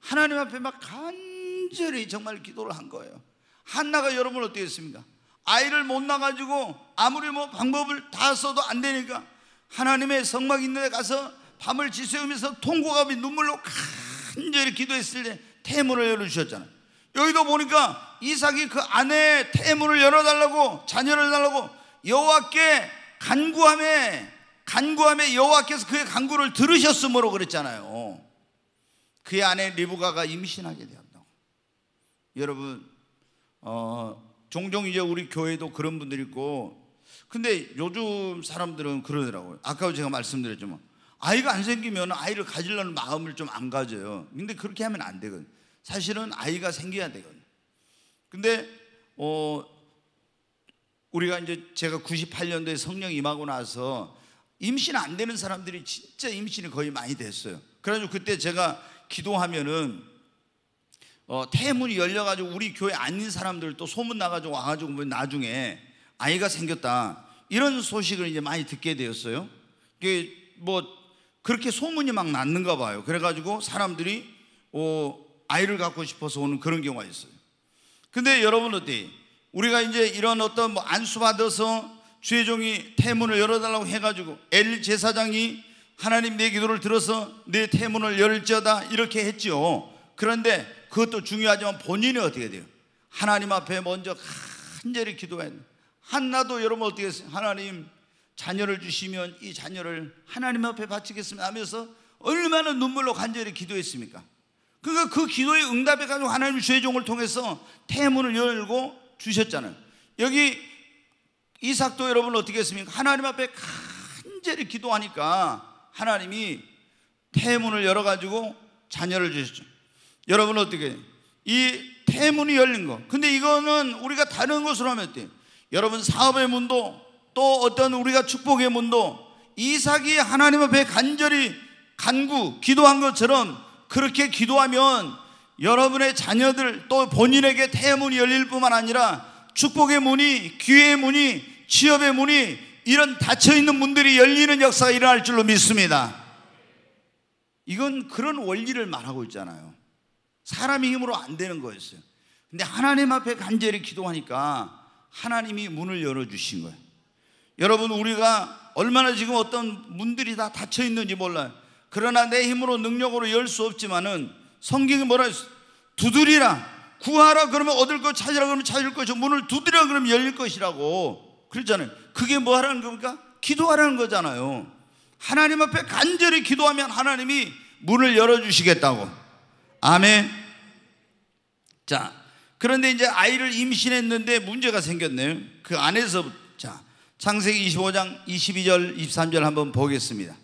하나님 앞에 막 간절히 정말 기도를 한 거예요. 한나가 여러분 어떻게 했습니까? 아이를 못 낳아가지고 아무리 뭐 방법을 다 써도 안 되니까 하나님의 성막 있는 데 가서 밤을 지새우면서 통곡하며 눈물로 간절히 기도했을 때 태문을 열어주셨잖아요. 여기도 보니까 이삭이 그 아내의 태문을 열어달라고 자녀를 달라고 여호와께 간구함에 간구함에 여호와께서 그의 간구를 들으셨으므로 그랬잖아요. 그의 아내 리브가가 임신하게 되었다 여러분, 어, 종종 이제 우리 교회도 그런 분들 있고, 근데 요즘 사람들은 그러더라고요. 아까도 제가 말씀드렸지만, 아이가 안 생기면 아이를 가지려는 마음을 좀 안 가져요. 근데 그렇게 하면 안 되거든. 사실은 아이가 생겨야 되거든. 근데, 어, 우리가 이제 제가 98년도에 성령 임하고 나서 임신 안 되는 사람들이 진짜 임신이 거의 많이 됐어요. 그래가지고 그때 제가 기도하면은 어, 태문이 열려가지고 우리 교회 아닌 사람들 또 소문 나가지고 와가지고 보 뭐 나중에 아이가 생겼다 이런 소식을 이제 많이 듣게 되었어요. 이게 뭐 그렇게 소문이 막 났는가 봐요. 그래가지고 사람들이 어, 아이를 갖고 싶어서 오는 그런 경우가 있어요. 근데 여러분 어때? 우리가 이제 이런 어떤 뭐 안수 받아서 죄종이 태문을 열어달라고 해가지고 엘 제사장이 하나님 내 기도를 들어서 내 태문을 열지어다 이렇게 했지요. 그런데 그것도 중요하지만 본인이 어떻게 돼요? 하나님 앞에 먼저 간절히 기도했야돼 한나도 여러분 어떻게 했어요? 하나님 자녀를 주시면 이 자녀를 하나님 앞에 바치겠습니다 하면서 얼마나 눈물로 간절히 기도했습니까? 그러니까 그 기도의 응답에 가지고 하나님 죄종을 통해서 태문을 열고 주셨잖아요. 여기 이삭도 여러분 어떻게 했습니까? 하나님 앞에 간절히 기도하니까 하나님이 태문을 열어가지고 자녀를 주셨죠. 여러분 어떻게 이 태문이 열린 거. 근데 이거는 우리가 다른 것으로 하면 돼. 여러분 사업의 문도 또 어떤 우리가 축복의 문도 이삭이 하나님 앞에 간절히 간구 기도한 것처럼 그렇게 기도하면 여러분의 자녀들 또 본인에게 태문이 열릴 뿐만 아니라 축복의 문이, 기회의 문이, 취업의 문이 이런 닫혀있는 문들이 열리는 역사가 일어날 줄로 믿습니다. 이건 그런 원리를 말하고 있잖아요. 사람의 힘으로 안 되는 거였어요. 근데 하나님 앞에 간절히 기도하니까 하나님이 문을 열어주신 거예요. 여러분, 우리가 얼마나 지금 어떤 문들이 다 닫혀있는지 몰라요. 그러나 내 힘으로 능력으로 열 수 없지만은 성경이 뭐라 했어? 두드리라. 구하라 그러면 얻을 것 찾으라 그러면 찾을 것이고 문을 두드려 그러면 열릴 것이라고 그랬잖아요. 그게 뭐 하라는 겁니까? 기도하라는 거잖아요. 하나님 앞에 간절히 기도하면 하나님이 문을 열어주시겠다고. 아멘. 자, 그런데 이제 아이를 임신했는데 문제가 생겼네요. 그 안에서, 자, 창세기 25장 22절, 23절 한번 보겠습니다.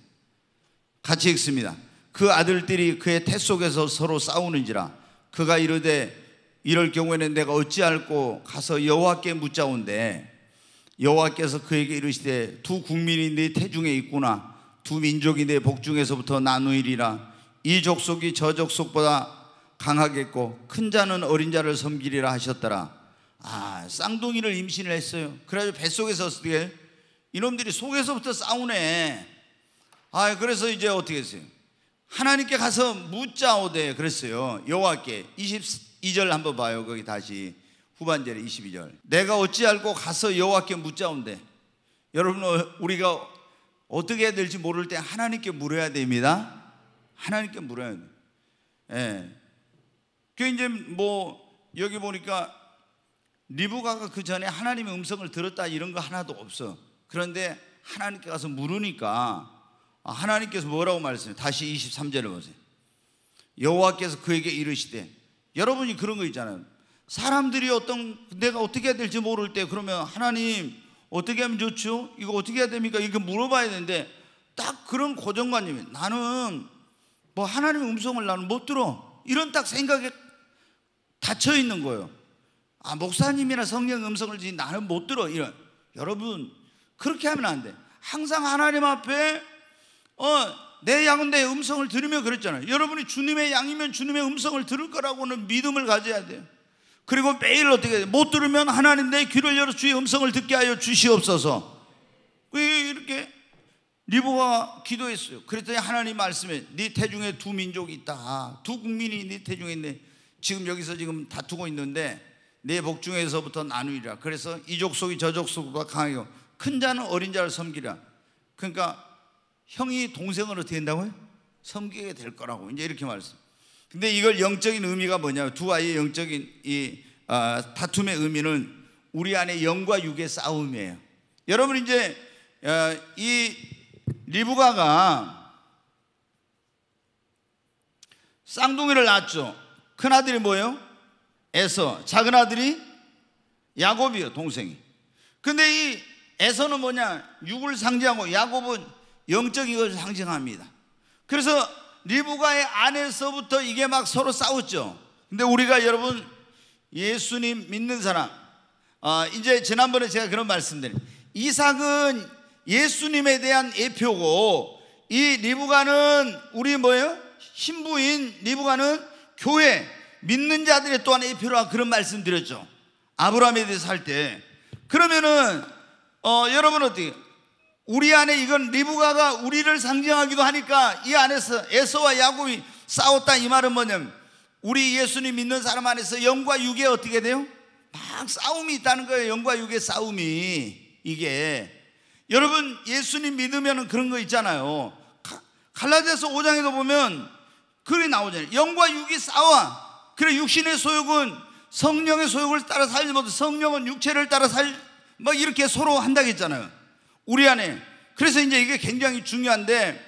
같이 읽습니다. 그 아들들이 그의 태 속에서 서로 싸우는지라 그가 이르되 이럴 경우에는 내가 어찌할꼬 가서 여호와께 묻자온데 여호와께서 그에게 이르시되 두 국민이 네 태중에 있구나 두 민족이 내 네 복중에서부터 나누이리라 이 족속이 저 족속보다 강하겠고 큰 자는 어린 자를 섬기리라 하셨더라 아 쌍둥이를 임신을 했어요 그래서 뱃속에서 어떻게 이놈들이 속에서부터 싸우네 아 그래서 이제 어떻게 했어요 하나님께 가서 묻자오되 그랬어요 여호와께 2절 한번 봐요. 거기 다시 후반절에 22절. 내가 어찌 알고 가서 여호와께 묻자온대. 여러분 어, 우리가 어떻게 해야 될지 모를 때 하나님께 물어야 됩니다. 하나님께 물어야 돼. 예. 그 이제 뭐 여기 보니까 리브가가 그 전에 하나님의 음성을 들었다 이런 거 하나도 없어. 그런데 하나님께 가서 물으니까 아, 하나님께서 뭐라고 말씀해 다시 23절을 보세요. 여호와께서 그에게 이르시되 여러분이 그런 거 있잖아요. 사람들이 어떤 내가 어떻게 해야 될지 모를 때 그러면 하나님 어떻게 하면 좋죠? 이거 어떻게 해야 됩니까? 이거 물어봐야 되는데 딱 그런 고정관념이 나는 뭐 하나님의 음성을 나는 못 들어 이런 딱 생각에 닫혀 있는 거예요. 아 목사님이나 성령 음성을 지 나는 못 들어 이런 여러분 그렇게 하면 안 돼. 항상 하나님 앞에 어내 양은 내 음성을 들으며 그랬잖아요. 여러분이 주님의 양이면 주님의 음성을 들을 거라고는 믿음을 가져야 돼요. 그리고 매일 어떻게 돼요? 못 들으면 하나님 내 귀를 열어 주의 음성을 듣게 하여 주시옵소서. 이렇게 리보가 기도했어요. 그랬더니 하나님 말씀에 네 태중에 두 민족이 있다. 두 국민이 네 태중에 있네. 지금 여기서 지금 다투고 있는데 내 복중에서부터 나누리라. 그래서 이 족속이 저 족속보다 강하고 큰 자는 어린 자를 섬기라. 그러니까 형이 동생으로 된다고요? 섬기게 될 거라고 이제 이렇게 말했어요. 근데 이걸 영적인 의미가 뭐냐면 두 아이의 영적인 이 어, 다툼의 의미는 우리 안에 영과 육의 싸움이에요. 여러분 이제 어, 이 리브가가 쌍둥이를 낳았죠. 큰 아들이 뭐예요? 에서. 작은 아들이 야곱이요, 동생이. 근데 이 에서는 뭐냐? 육을 상징하고 야곱은 영적인 것을 상징합니다. 그래서 리브가의 안에서부터 이게 막 서로 싸웠죠. 근데 우리가 여러분 예수님 믿는 사람, 아, 이제 지난번에 제가 그런 말씀드린 이삭은 예수님에 대한 예표고 이 리브가는 우리 뭐예요? 신부인 리브가는 교회 믿는 자들의 또한 예표라 그런 말씀드렸죠. 아브라함에 대해서 할 때. 그러면은 어, 여러분 어떻게 우리 안에 이건 리브가가 우리를 상징하기도 하니까 이 안에서 에서와 야곱이 싸웠다 이 말은 뭐냐면 우리 예수님 믿는 사람 안에서 영과 육에 어떻게 돼요? 막 싸움이 있다는 거예요. 영과 육의 싸움이 이게 여러분 예수님 믿으면 그런 거 있잖아요. 갈라디아서 5장에도 보면 글이 나오잖아요. 영과 육이 싸워. 그래 육신의 소욕은 성령의 소욕을 따라 살지 못해 성령은 육체를 따라 살 뭐 이렇게 서로 한다고 했잖아요. 우리 안에. 그래서 이제 이게 굉장히 중요한데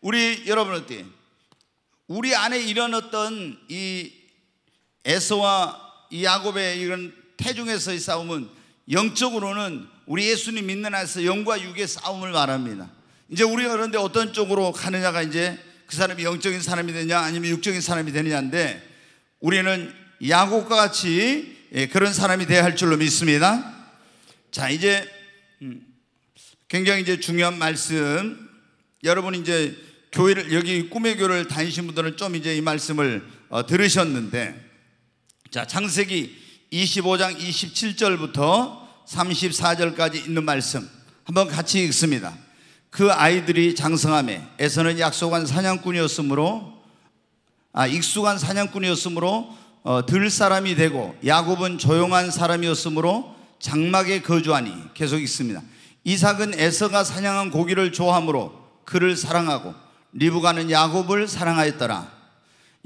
우리 여러분 들때 우리 안에 이런 어떤 이 에서와 이 야곱의 이런 태중에서의 싸움은 영적으로는 우리 예수님 믿는 안에서 영과 육의 싸움을 말합니다. 이제 우리가 그런데 어떤 쪽으로 가느냐가 이제 그 사람이 영적인 사람이 되냐 아니면 육적인 사람이 되느냐인데 우리는 야곱과 같이 예, 그런 사람이 돼야할 줄로 믿습니다. 자, 이제 음, 굉장히 이제 중요한 말씀. 여러분 이제 교회를 여기 꿈의 교를 회 다니신 분들은 좀 이제 이 말씀을 어, 들으셨는데 자, 창세기 25장 27절부터 34절까지 있는 말씀 한번 같이 읽습니다. 그 아이들이 장성함에 에서는 약속한 사냥꾼이었으므로 아, 익숙한 사냥꾼이었으므로 어, 들 사람이 되고 야곱은 조용한 사람이었으므로 장막에 거주하니 계속 있습니다. 이삭은 에서가 사냥한 고기를 좋아함으로 그를 사랑하고 리브가는 야곱을 사랑하였더라.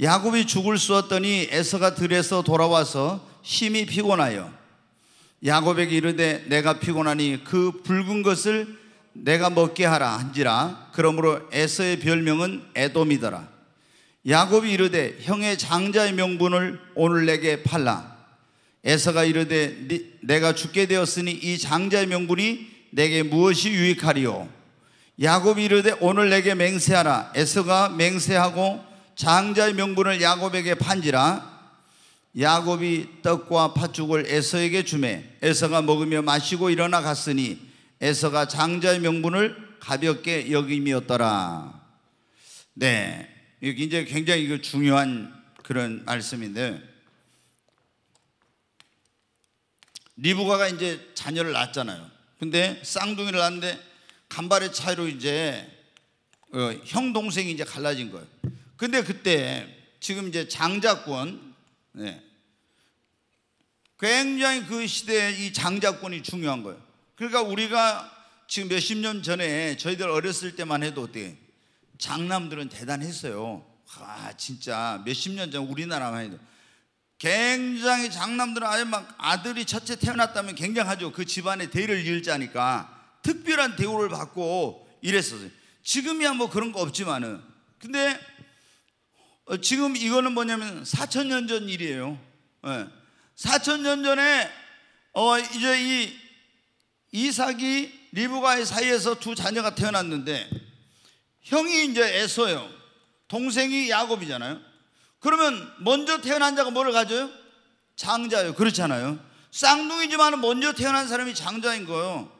야곱이 죽을 쏘았더니 에서가 들에서 돌아와서 심히 피곤하여 야곱에게 이르되 내가 피곤하니 그 붉은 것을 내가 먹게 하라 한지라 그러므로 에서의 별명은 에돔이더라 야곱이 이르되 형의 장자의 명분을 오늘 내게 팔라 에서가 이르되 내가 죽게 되었으니 이 장자의 명분이 내게 무엇이 유익하리요? 야곱 이르되 오늘 내게 맹세하라. 에서가 맹세하고 장자의 명분을 야곱에게 판지라. 야곱이 떡과 팥죽을 에서에게 주매 에서가 먹으며 마시고 일어나 갔으니 에서가 장자의 명분을 가볍게 여김이었더라. 네. 이게 이제 굉장히 중요한 그런 말씀인데 리브가가 이제 자녀를 낳았잖아요. 근데 쌍둥이를 낳는데 간발의 차이로 이제 어, 형 동생이 이제 갈라진 거예요. 근데 그때 지금 이제 장자권 네. 굉장히 그 시대에 이 장자권이 중요한 거예요. 그러니까 우리가 지금 몇십 년 전에 저희들 어렸을 때만 해도 어때 장남들은 대단했어요. 아 진짜 몇십 년 전 우리나라만 해도 굉장히 장남들은 아예 막 아들이 첫째 태어났다면 굉장하죠. 그 집안에 대를 이을자니까 특별한 대우를 받고 이랬었어요. 지금이야 뭐 그런 거 없지만은. 근데 어, 지금 이거는 뭐냐면 4천 년 전 일이에요. 4천 예. 년 전에 어 이제 이 이삭이 리브가의 사이에서 두 자녀가 태어났는데 형이 이제 에서요. 동생이 야곱이잖아요. 그러면 먼저 태어난 자가 뭐를 가져요? 장자요. 그렇잖아요. 쌍둥이지만 먼저 태어난 사람이 장자인 거예요.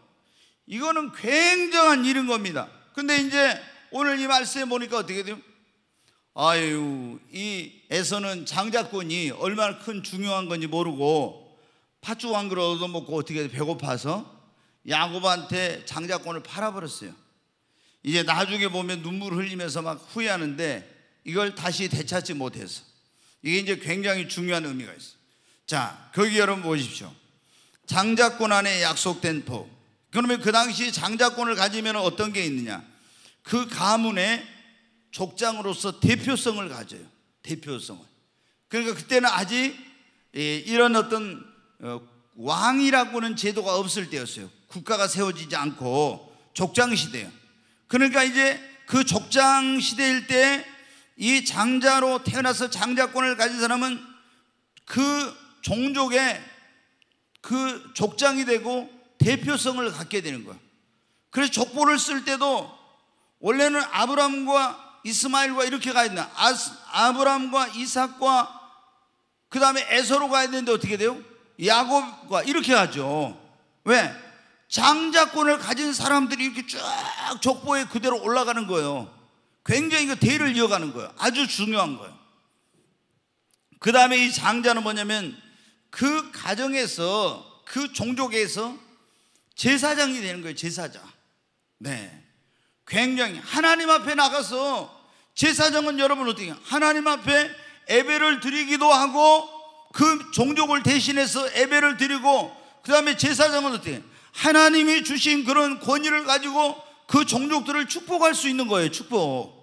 이거는 굉장한 일인 겁니다. 근데 이제 오늘 이 말씀에 보니까 어떻게 돼요? 아유, 이 에서는 장자권이 얼마나 큰 중요한 건지 모르고 팥죽 한그 얻어먹고 어떻게 배고파서 야곱한테 장자권을 팔아버렸어요. 이제 나중에 보면 눈물 흘리면서 막 후회하는데 이걸 다시 되찾지 못해서 이게 이제 굉장히 중요한 의미가 있어요. 자, 거기 그 여러분 보십시오. 장자권 안에 약속된 토. 그러면 그 당시 장자권을 가지면 어떤 게 있느냐? 그 가문의 족장으로서 대표성을 가져요. 대표성을. 그러니까 그때는 아직 예, 이런 어떤 어, 왕이라고는 제도가 없을 때였어요. 국가가 세워지지 않고 족장 시대예요. 그러니까 이제 그 족장 시대일 때이 장자로 태어나서 장자권을 가진 사람은 그 종족의 그 족장이 되고 대표성을 갖게 되는 거야. 그래서 족보를 쓸 때도 원래는 아브람과 이스마일과 이렇게 가야 된다. 아, 브람과 이삭과 그 다음에 에서로 가야 되는데 어떻게 돼요? 야곱과 이렇게 가죠. 왜? 장자권을 가진 사람들이 이렇게 쭉 족보에 그대로 올라가는 거예요. 굉장히 그 대를 이어가는 거예요. 아주 중요한 거예요. 그 다음에 이 장자는 뭐냐면 그 가정에서 그 종족에서 제사장이 되는 거예요. 제사장. 네. 굉장히 하나님 앞에 나가서 제사장은 여러분 어떻게 해요? 하나님 앞에 예배를 드리기도 하고 그 종족을 대신해서 예배를 드리고 그 다음에 제사장은 어떻게 해요? 하나님이 주신 그런 권위를 가지고 그 종족들을 축복할 수 있는 거예요. 축복.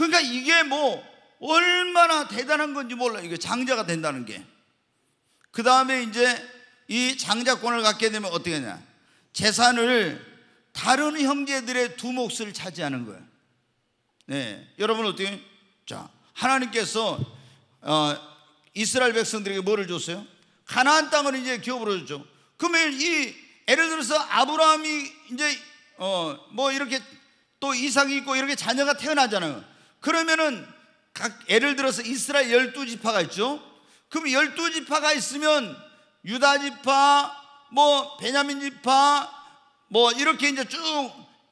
그러니까 이게 뭐 얼마나 대단한 건지 몰라. 이게 장자가 된다는 게. 그 다음에 이제 이 장자권을 갖게 되면 어떻게 되냐. 재산을 다른 형제들의 두 몫을 차지하는 거예요. 네. 여러분 어떻게? 자, 하나님께서 어, 이스라엘 백성들에게 뭐를 줬어요? 가나안 땅을 이제 기업으로 줬죠. 그러면 이 예를 들어서 아브라함이 이제 어, 뭐 이렇게 또 이삭이 있고 이렇게 자녀가 태어나잖아요. 그러면은 각 예를 들어서 이스라엘 열두 지파가 있죠. 그럼 열두 지파가 있으면 유다 지파, 뭐 베냐민 지파, 뭐 이렇게 이제 쭉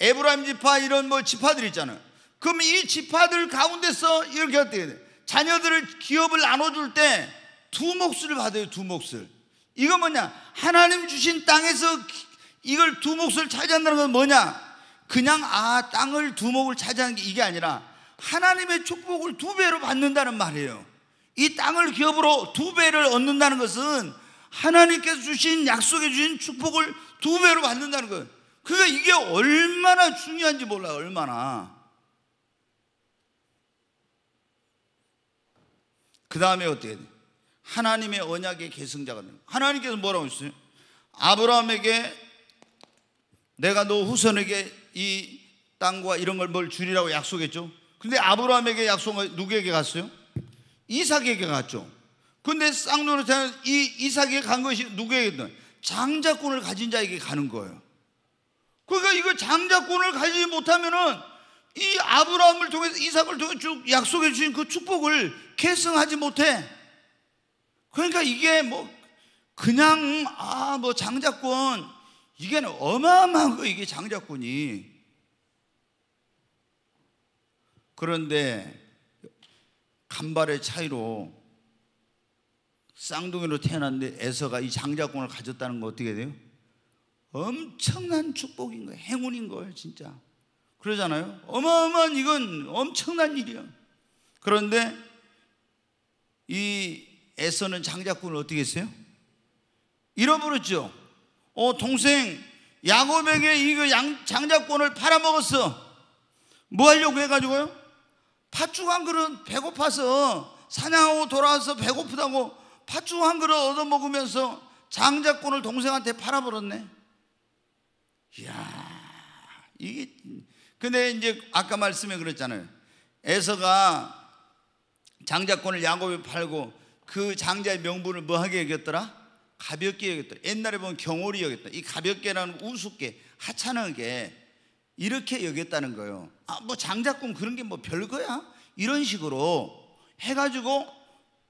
에브라임 지파 이런 뭐 지파들 있잖아요. 그럼 이 지파들 가운데서 이렇게 어떻게 돼? 자녀들을 기업을 나눠줄 때 두 몫을 받아요. 두 몫을. 이거 뭐냐? 하나님 주신 땅에서 이걸 두 몫을 차지한다는 건 뭐냐? 그냥 아 땅을 두 몫을 차지하는 게 이게 아니라 하나님의 축복을 두 배로 받는다는 말이에요. 이 땅을 기업으로 두 배를 얻는다는 것은 하나님께서 주신 약속해 주신 축복을 두 배로 받는다는 거예요. 그러니까 이게 얼마나 중요한지 몰라요. 얼마나. 그 다음에 어떻게 돼? 하나님의 언약의 계승자가 되는 거 하나님께서 뭐라고 했어요? 아브라함에게 내가 너 후손에게 이 땅과 이런 걸 뭘 주리라고 약속했죠. 근데 아브라함에게 약속한 누구에게 갔어요? 이삭에게 갔죠. 근데 쌍노로 태어난 이 이삭에게 간 것이 누구에게든 장자권을 가진 자에게 가는 거예요. 그러니까 이거 장자권을 가지지 못하면은 이 아브라함을 통해서 이삭을 통해 쭉 약속해 주신 그 축복을 계승하지 못해. 그러니까 이게 뭐 그냥 아 뭐 장자권 이게 어마어마한 거 이게 장자권이 그런데 간발의 차이로 쌍둥이로 태어났는데 에서가 이 장자권을 가졌다는 거 어떻게 돼요? 엄청난 축복인 거예요. 행운인 거예요, 진짜. 그러잖아요. 어마어마한 이건 엄청난 일이야. 그런데 이 에서는 장자권을 어떻게 했어요? 잃어버렸죠. 어, 동생 야곱에게 이거 그 장자권을 팔아먹었어. 뭐 하려고 해가지고요? 팥죽 한 그릇 배고파서 사냥하고 돌아와서 배고프다고 팥죽 한 그릇 얻어먹으면서 장작권을 동생한테 팔아버렸네. 이야, 이게. 근데 이제 아까 말씀에 그랬잖아요. 에서가 장작권을 야곱에 팔고 그 장자의 명분을 뭐하게 여겼더라? 가볍게 여겼더라. 옛날에 보면 경홀이 여겼다. 이 가볍게라는 우습게, 하찮은게 이렇게 여겼다는 거예요. 아, 뭐 장작꿈 그런 게 뭐 별거야? 이런 식으로 해가지고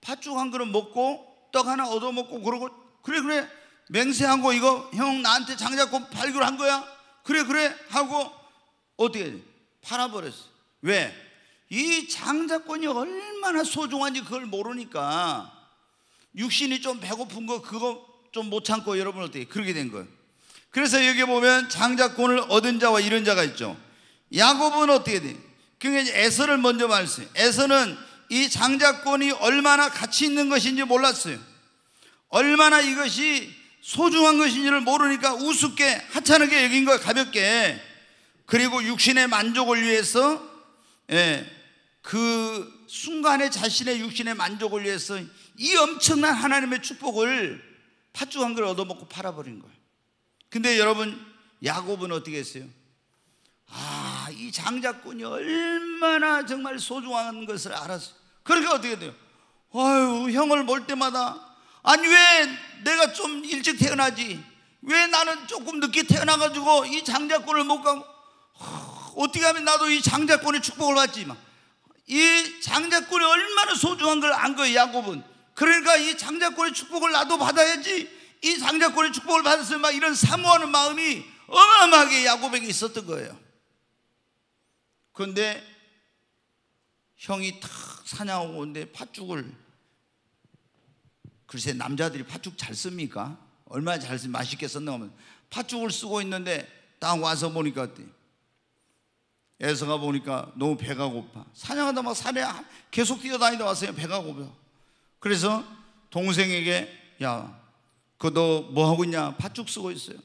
팥죽 한 그릇 먹고 떡 하나 얻어먹고 그러고 그래 그래 맹세한 거 이거 형 나한테 장작꿈 발굴한 거야? 그래 그래 하고 어떻게 팔아버렸어. 왜? 이 장자권이 얼마나 소중한지 그걸 모르니까 육신이 좀 배고픈 거 그거 좀 못 참고 여러분 어떻게 그렇게 된 거예요. 그래서 여기 보면 장자권을 얻은 자와 잃은 자가 있죠. 야곱은 어떻게 돼 그러니까 에서를 먼저 말했어요. 에서는 이 장자권이 얼마나 가치 있는 것인지 몰랐어요. 얼마나 이것이 소중한 것인지를 모르니까 우습게 하찮게 여긴 거 가볍게 그리고 육신의 만족을 위해서 예, 그 순간에 자신의 육신의 만족을 위해서 이 엄청난 하나님의 축복을 팥죽 한 그릇 얻어먹고 팔아버린 거예요. 근데 여러분 야곱은 어떻게 했어요? 아, 이 장자꾼이 얼마나 정말 소중한 것을 알았어. 그러니까 어떻게 돼요? 아유, 형을 볼 때마다 아니 왜 내가 좀 일찍 태어나지? 왜 나는 조금 늦게 태어나가지고 이 장자권을 못 가고 어떻게 하면 나도 이 장자권의 축복을 받지 이 장자권이 얼마나 소중한 걸 안 거예요 야곱은 그러니까 이 장자권의 축복을 나도 받아야지 이상자권의 축복을 받았으면 막 이런 사모하는 마음이 어마어마하게 야곱에게 있었던 거예요. 그런데 형이 탁 사냥하고 오는데 팥죽을 글쎄 남자들이 팥죽 잘 씁니까? 얼마나 잘 쓰면 맛있게 썼나 하면 팥죽을 쓰고 있는데 딱 와서 보니까 어때? 애서가 보니까 너무 배가 고파 사냥하다 막 산에 계속 뛰어다니다 왔어요 배가 고파 그래서 동생에게 야 그거 너뭐 하고 있냐? 팥죽 쓰고 있어요.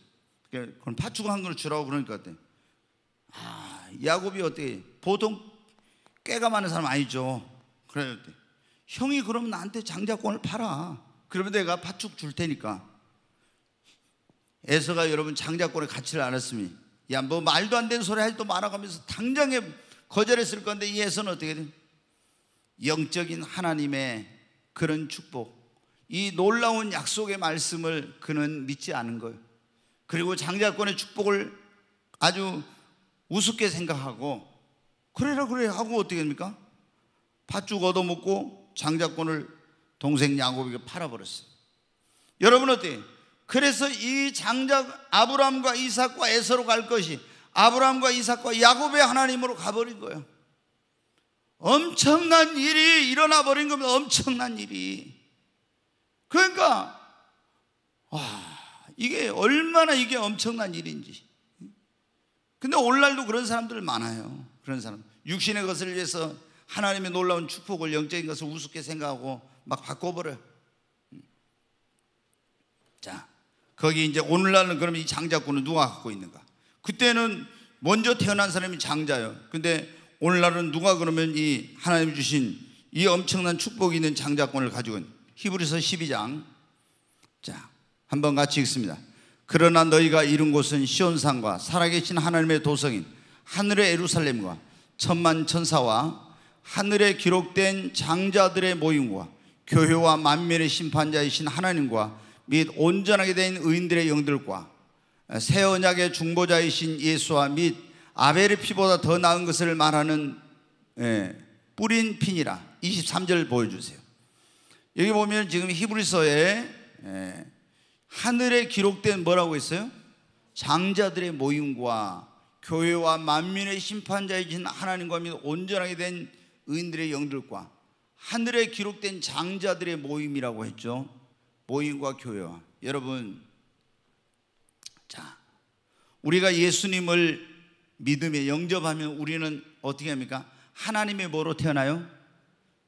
그럼 팥죽 한 그릇 주라고 그러니까 같아. 아, 야곱이 어때? 보통 깨가 많은 사람 아니죠. 그래요. 형이 그러면 나한테 장자권을 팔아. 그러면 내가 팥죽 줄 테니까. 에서가 여러분 장자권의 가치를 알았으니 야뭐 말도 안 되는 소리 할또 말아가면서 당장에 거절했을 건데 이 에서는 어떻게 돼? 영적인 하나님의 그런 축복 이 놀라운 약속의 말씀을 그는 믿지 않은 거예요. 그리고 장자권의 축복을 아주 우습게 생각하고 그래라 그래 하고 어떻게 됩니까? 팥죽 얻어먹고 장자권을 동생 야곱에게 팔아버렸어요. 여러분 어때요? 그래서 이 장작 아브라함과 이삭과 에서로 갈 것이 아브라함과 이삭과 야곱의 하나님으로 가버린 거예요. 엄청난 일이 일어나 버린 겁니다. 엄청난 일이. 그러니까 아, 이게 얼마나 이게 엄청난 일인지. 근데 오늘날도 그런 사람들 많아요. 그런 사람. 육신의 것을 위해서 하나님의 놀라운 축복을 영적인 것을 우습게 생각하고 막 바꿔버려. 자, 거기 이제 오늘날은 그러면 이장자권을 누가 갖고 있는가? 그때는 먼저 태어난 사람이 장자요. 예 근데 오늘날은 누가 그러면 이 하나님 주신 이 엄청난 축복이 있는 장자권을 가지고 있는 히브리서 12장 자 한번 같이 읽습니다 그러나 너희가 이룬 곳은 시온산과 살아계신 하나님의 도성인 하늘의 에루살렘과 천만 천사와 하늘에 기록된 장자들의 모임과 교회와 만면의 심판자이신 하나님과 및 온전하게 된 의인들의 영들과 새 언약의 중보자이신 예수와 및 아벨의 피보다 더 나은 것을 말하는 예, 뿌린 핀이라 23절 보여주세요 여기 보면 지금 히브리서에 예, 하늘에 기록된 뭐라고 했어요? 장자들의 모임과 교회와 만민의 심판자이신 하나님과 및 온전하게 된 의인들의 영들과 하늘에 기록된 장자들의 모임이라고 했죠. 모임과 교회와 여러분 자 우리가 예수님을 믿음에 영접하면 우리는 어떻게 합니까? 하나님의 뭐로 태어나요?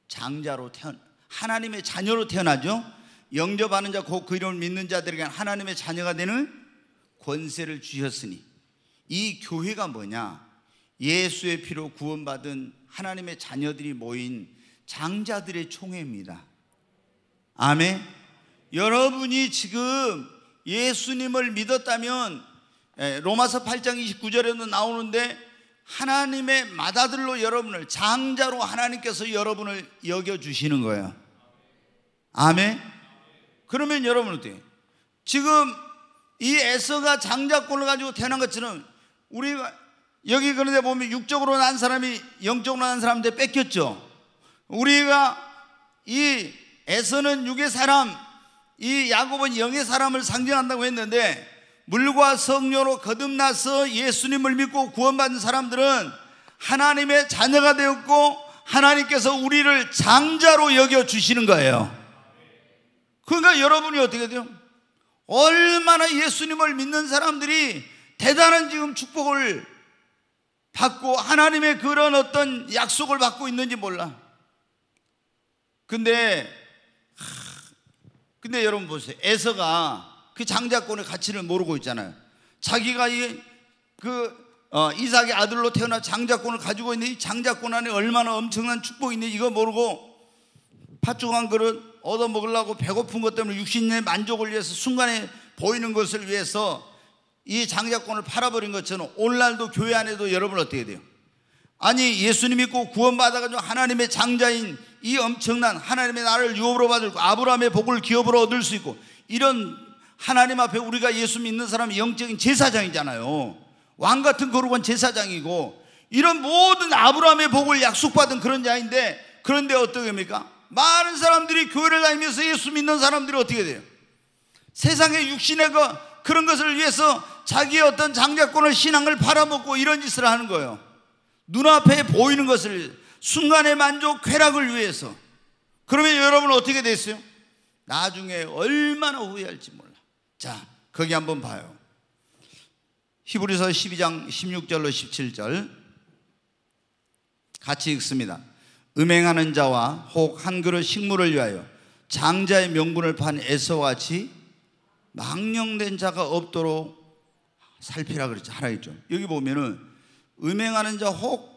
장자로 태어 하나님의 자녀로 태어나죠. 영접하는 자, 곧 그 이름을 믿는 자들에게 하나님의 자녀가 되는 권세를 주셨으니 이 교회가 뭐냐? 예수의 피로 구원받은 하나님의 자녀들이 모인 장자들의 총회입니다. 아멘. 여러분이 지금 예수님을 믿었다면 예, 로마서 8장 29절에도 나오는데 하나님의 마다들로 여러분을 장자로 하나님께서 여러분을 여겨 주시는 거예요. 아멘? 그러면 여러분 어때요? 지금 이 에서가 장자권을 가지고 태어난 것처럼 우리 여기 그런데 보면 육적으로 난 사람이 영적으로 난 사람한테 뺏겼죠. 우리가 이 에서는 육의 사람, 이 야곱은 영의 사람을 상징한다고 했는데 물과 성녀로 거듭나서 예수님을 믿고 구원받은 사람들은 하나님의 자녀가 되었고 하나님께서 우리를 장자로 여겨 주시는 거예요. 그러니까 여러분이 어떻게 돼요? 얼마나 예수님을 믿는 사람들이 대단한 지금 축복을 받고 하나님의 그런 어떤 약속을 받고 있는지 몰라. 근데 근데 여러분 보세요. 에서가 그 장자권의 가치를 모르고 있잖아요. 자기가 이그 어, 이삭의 아들로 태어나 장자권을 가지고 있는 이 장자권 안에 얼마나 엄청난 축복이 있는지 이거 모르고 팥죽 한 그릇 얻어먹으려고 배고픈 것 때문에 육신의 만족을 위해서 순간에 보이는 것을 위해서 이 장자권을 팔아버린 것처럼 오늘날도 교회 안에도 여러분 어떻게 돼요? 아니 예수님 믿고 구원받아가지고 하나님의 장자인 이 엄청난 하나님의 나를 유업으로 받을 고 아브라함의 복을 기업으로 얻을 수 있고 이런 하나님 앞에 우리가 예수 믿는 사람이 영적인 제사장이잖아요 왕 같은 거룩한 제사장이고 이런 모든 아브라함의 복을 약속받은 그런 자인데 그런데 어떻게 합니까? 많은 사람들이 교회를 다니면서 예수 믿는 사람들이 어떻게 돼요? 세상의 육신의 거, 그, 그런 것을 위해서 자기의 어떤 장자권을 신앙을 팔아먹고 이런 짓을 하는 거예요. 눈앞에 보이는 것을 순간의 만족, 쾌락을 위해서. 그러면 여러분 어떻게 됐어요? 나중에 얼마나 후회할지 몰라. 자, 거기 한번 봐요. 히브리서 12장 16절로 17절 같이 읽습니다. 음행하는 자와 혹 한 그릇 식물을 위하여 장자의 명분을 판애서와 같이 망령된 자가 없도록 살피라 그랬죠. 하라 했죠. 여기 보면은 음행하는 자 혹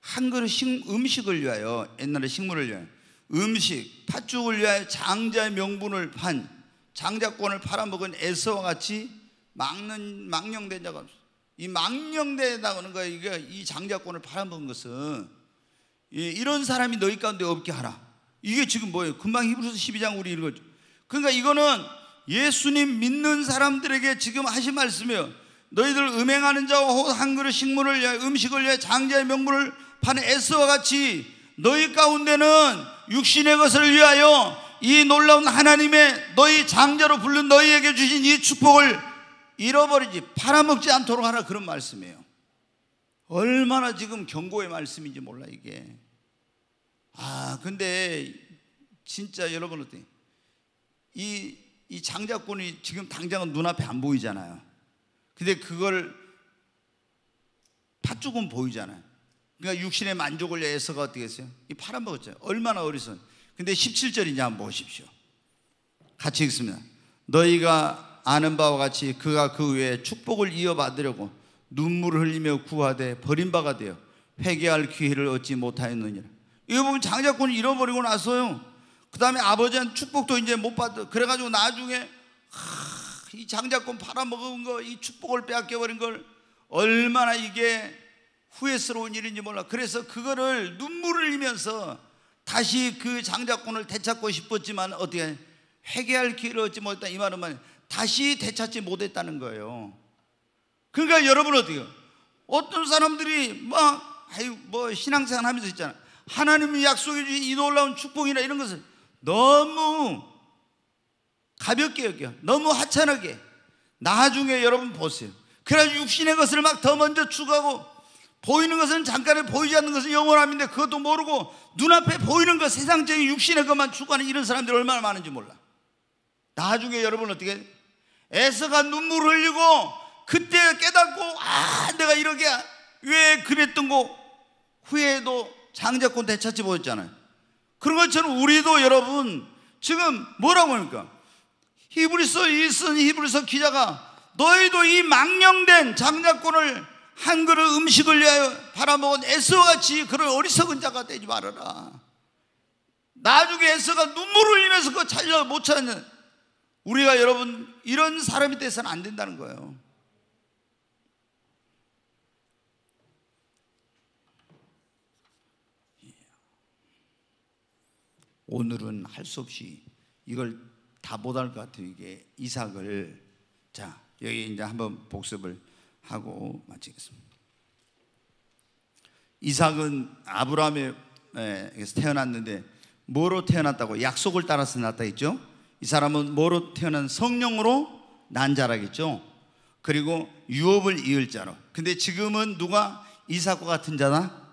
한 그릇 식, 음식을 위하여 옛날에 식물을 위하여 음식, 팥죽을 위하여 장자의 명분을 판 장자권을 팔아먹은 에서와 같이 막는 망령된 자가 없어. 이 망령된다고 하는 거야. 이게 이 장자권을 팔아먹은 것은 이런 사람이 너희 가운데 없게 하라. 이게 지금 뭐예요? 금방 히브리서 12장 우리 읽었죠. 그러니까 이거는 예수님 믿는 사람들에게 지금 하신 말씀이에요. 너희들 음행하는 자와 한 그릇 식물을 위해 음식을 위해 장자의 명분을 파는 애써와 같이 너희 가운데는 육신의 것을 위하여 이 놀라운 하나님의 너희 장자로 불른 너희에게 주신 이 축복을 잃어버리지 팔아먹지 않도록 하라 그런 말씀이에요. 얼마나 지금 경고의 말씀인지 몰라 이게. 아 근데 진짜 여러분 어때? 이, 이 장자권이 지금 당장은 눈앞에 안 보이잖아요. 근데 그걸 팥죽은 보이잖아요. 그러니까 육신의 만족을 위해 서가 어떻게 했어요? 이 팔아먹었죠. 얼마나 어리선. 근데 17절이냐 한번 보십시오. 같이 읽습니다. 너희가 아는 바와 같이 그가 그 외에 축복을 이어받으려고 눈물을 흘리며 구하되 버린 바가 되어 회개할 기회를 얻지 못하였느니라. 이거 보면 장자권을 잃어버리고 나서요. 그 다음에 아버지한 축복도 이제 못 받아. 그래가지고 나중에 하, 이 장자권 팔아먹은 거, 이 축복을 빼앗겨버린 걸 얼마나 이게 후회스러운 일인지 몰라. 그래서 그거를 눈물을 흘리면서 다시 그 장자권을 되찾고 싶었지만 어떻게 회개할 기회를 얻지 못했다. 이 말은 다시 되찾지 못했다는 거예요. 그러니까 여러분 어떻게 어떤 사람들이 막 아유 뭐 신앙생활 하면서 있잖아. 하나님이 약속해 주신 이 놀라운 축복이나 이런 것을 너무 가볍게 여겨. 너무 하찮게. 나중에 여러분 보세요. 그래서 육신의 것을 막 더 먼저 추구하고 보이는 것은 잠깐에 보이지 않는 것은 영원함인데 그것도 모르고 눈앞에 보이는 것 세상적인 육신의 것만 추구하는 이런 사람들이 얼마나 많은지 몰라. 나중에 여러분 어떻게 애써가 눈물 흘리고 그때 깨닫고 아 내가 이렇게 왜 그랬던 거 후에도 장자권 되찾지 못했잖아요. 그런 것처럼 우리도 여러분 지금 뭐라고 합니까? 히브리서 일쓴 히브리서 기자가 너희도 이 망령된 장자권을 한 그릇 음식을 위하여 팔아먹은 에스와 같이 그를 어리석은 자가 되지 말아라. 나중에 에스가 눈물을 인해서 그 찾려 못 찾는 우리가 여러분 이런 사람이 돼서는 안 된다는 거예요. 오늘은 할 수 없이 이걸 다 못할 것같은게 이삭을 자 여기 이제 한번 복습을 하고 마치겠습니다. 이삭은 아브라함에 예, 태어났는데 뭐로 태어났다고 약속을 따라서 났다 했죠. 이 사람은 뭐로 태어난 성령으로 난 자라겠죠. 그리고 유업을 이을 자로. 근데 지금은 누가 이삭과 같은 자나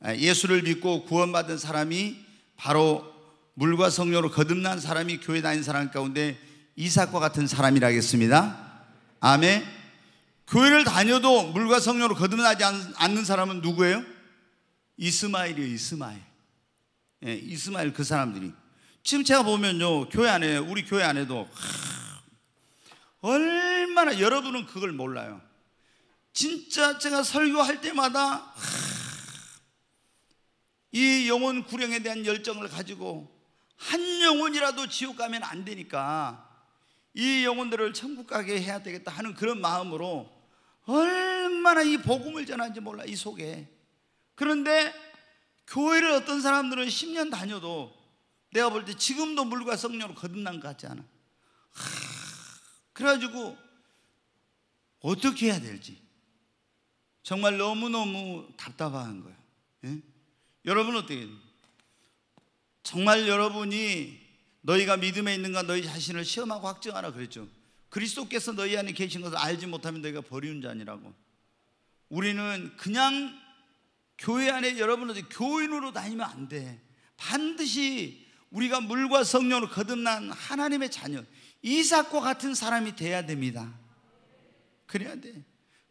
아, 예수를 믿고 구원받은 사람이 바로 물과 성령으로 거듭난 사람이 교회 다닌 사람 가운데 이삭과 같은 사람이라겠습니다. 아멘. 교회를 다녀도 물과 성령으로 거듭나지 않는 사람은 누구예요? 이스마엘이요, 이스마엘. 예, 이스마엘 그 사람들이. 지금 제가 보면요, 교회 안에, 우리 교회 안에도, 하, 얼마나 여러분은 그걸 몰라요. 진짜 제가 설교할 때마다, 하, 이 영혼 구령에 대한 열정을 가지고 한 영혼이라도 지옥 가면 안 되니까 이 영혼들을 천국 가게 해야 되겠다 하는 그런 마음으로 얼마나 이 복음을 전하는지 몰라 이 속에 그런데 교회를 어떤 사람들은 10년 다녀도 내가 볼 때 지금도 물과 성녀로 거듭난 것 같지 않아 하, 그래가지고 어떻게 해야 될지 정말 너무너무 답답한 거야 예? 여러분 어때요? 정말 여러분이 너희가 믿음에 있는가 너희 자신을 시험하고 확증하라 그랬죠. 그리스도께서 너희 안에 계신 것을 알지 못하면 너희가 버리운 자니라고. 우리는 그냥 교회 안에 여러분은 교인으로 다니면 안 돼. 반드시 우리가 물과 성령으로 거듭난 하나님의 자녀 이삭과 같은 사람이 돼야 됩니다. 그래야 돼.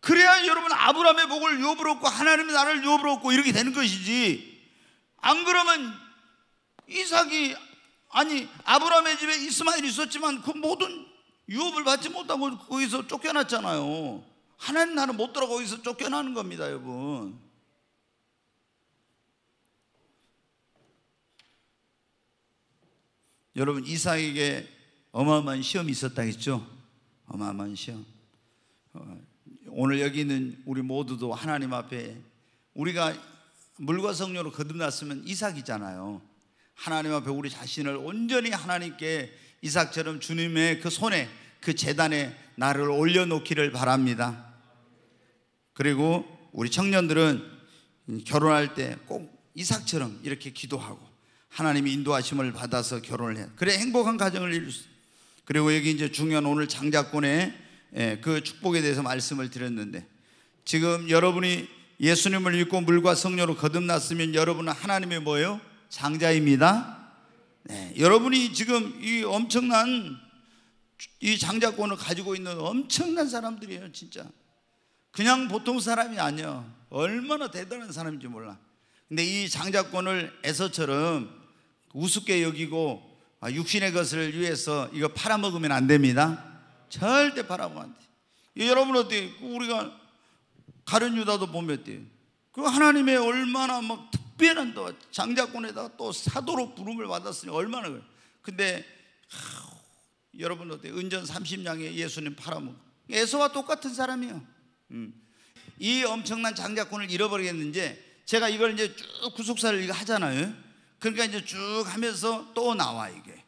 그래야 여러분 아브라함의 복을 요부로 고 하나님의 나를 요부로 고 이렇게 되는 것이지. 안 그러면 이삭이 아니 아브라함의 집에 이스마엘이 있었지만 그 모든 유업을 받지 못하고 거기서 쫓겨났잖아요. 하나님 나라 못 들어가 거기서 쫓겨나는 겁니다, 여러분. 여러분 이삭에게 어마어마한 시험이 있었다 했죠? 어마어마한 시험. 어, 오늘 여기 있는 우리 모두도 하나님 앞에 우리가 물과 성령으로 거듭났으면 이삭이잖아요. 하나님 앞에 우리 자신을 온전히 하나님께 이삭처럼 주님의 그 손에 그 재단에 나를 올려놓기를 바랍니다. 그리고 우리 청년들은 결혼할 때 꼭 이삭처럼 이렇게 기도하고 하나님이 인도하심을 받아서 결혼을 해 그래 행복한 가정을 이룰 수. 그리고 여기 이제 중요한 오늘 장자권의 예, 그 축복에 대해서 말씀을 드렸는데 지금 여러분이 예수님을 믿고 물과 성녀로 거듭났으면 여러분은 하나님의 뭐예요? 장자입니다. 네, 여러분이 지금 이 엄청난 이 장자권을 가지고 있는 엄청난 사람들이에요, 진짜. 그냥 보통 사람이 아니야. 얼마나 대단한 사람인지 몰라. 근데 이 장자권을 에서처럼 우습게 여기고 아, 육신의 것을 위해서 이거 팔아먹으면 안 됩니다. 절대 팔아먹으면 안 돼. 여러분 어떻 우리가 가룟 유다도 보몇그 하나님의 얼마나 막 특별한 또 장자권에다가 또 사도로 부름을 받았으니 얼마나 근데 여러분 어때? 은전 30냥에 예수님 팔아먹 에서와 똑같은 사람이요. 음. 이 엄청난 장자권을 잃어버리겠는지 제가 이걸 이제 쭉 구속사를 하잖아요. 그러니까 이제 쭉 하면서 또 나와 이게.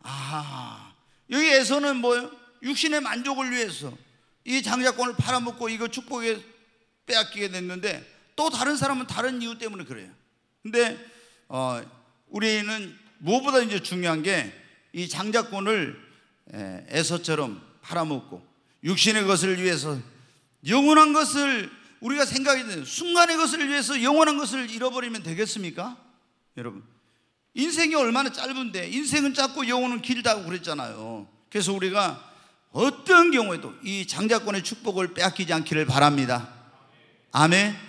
아 여기 에서는 뭐요? 육신의 만족을 위해서 이 장자권을 팔아먹고 이거 축복에 빼앗기게 됐는데 또 다른 사람은 다른 이유 때문에 그래요. 근데 어, 우리는 무엇보다 이제 중요한 게 이 장자권을 에서처럼 팔아먹고 육신의 것을 위해서 영원한 것을 우리가 생각이 되는 순간의 것을 위해서 영원한 것을 잃어버리면 되겠습니까? 여러분 인생이 얼마나 짧은데 인생은 짧고 영혼은 길다고 그랬잖아요. 그래서 우리가 어떤 경우에도 이 장자권의 축복을 빼앗기지 않기를 바랍니다. 아멘.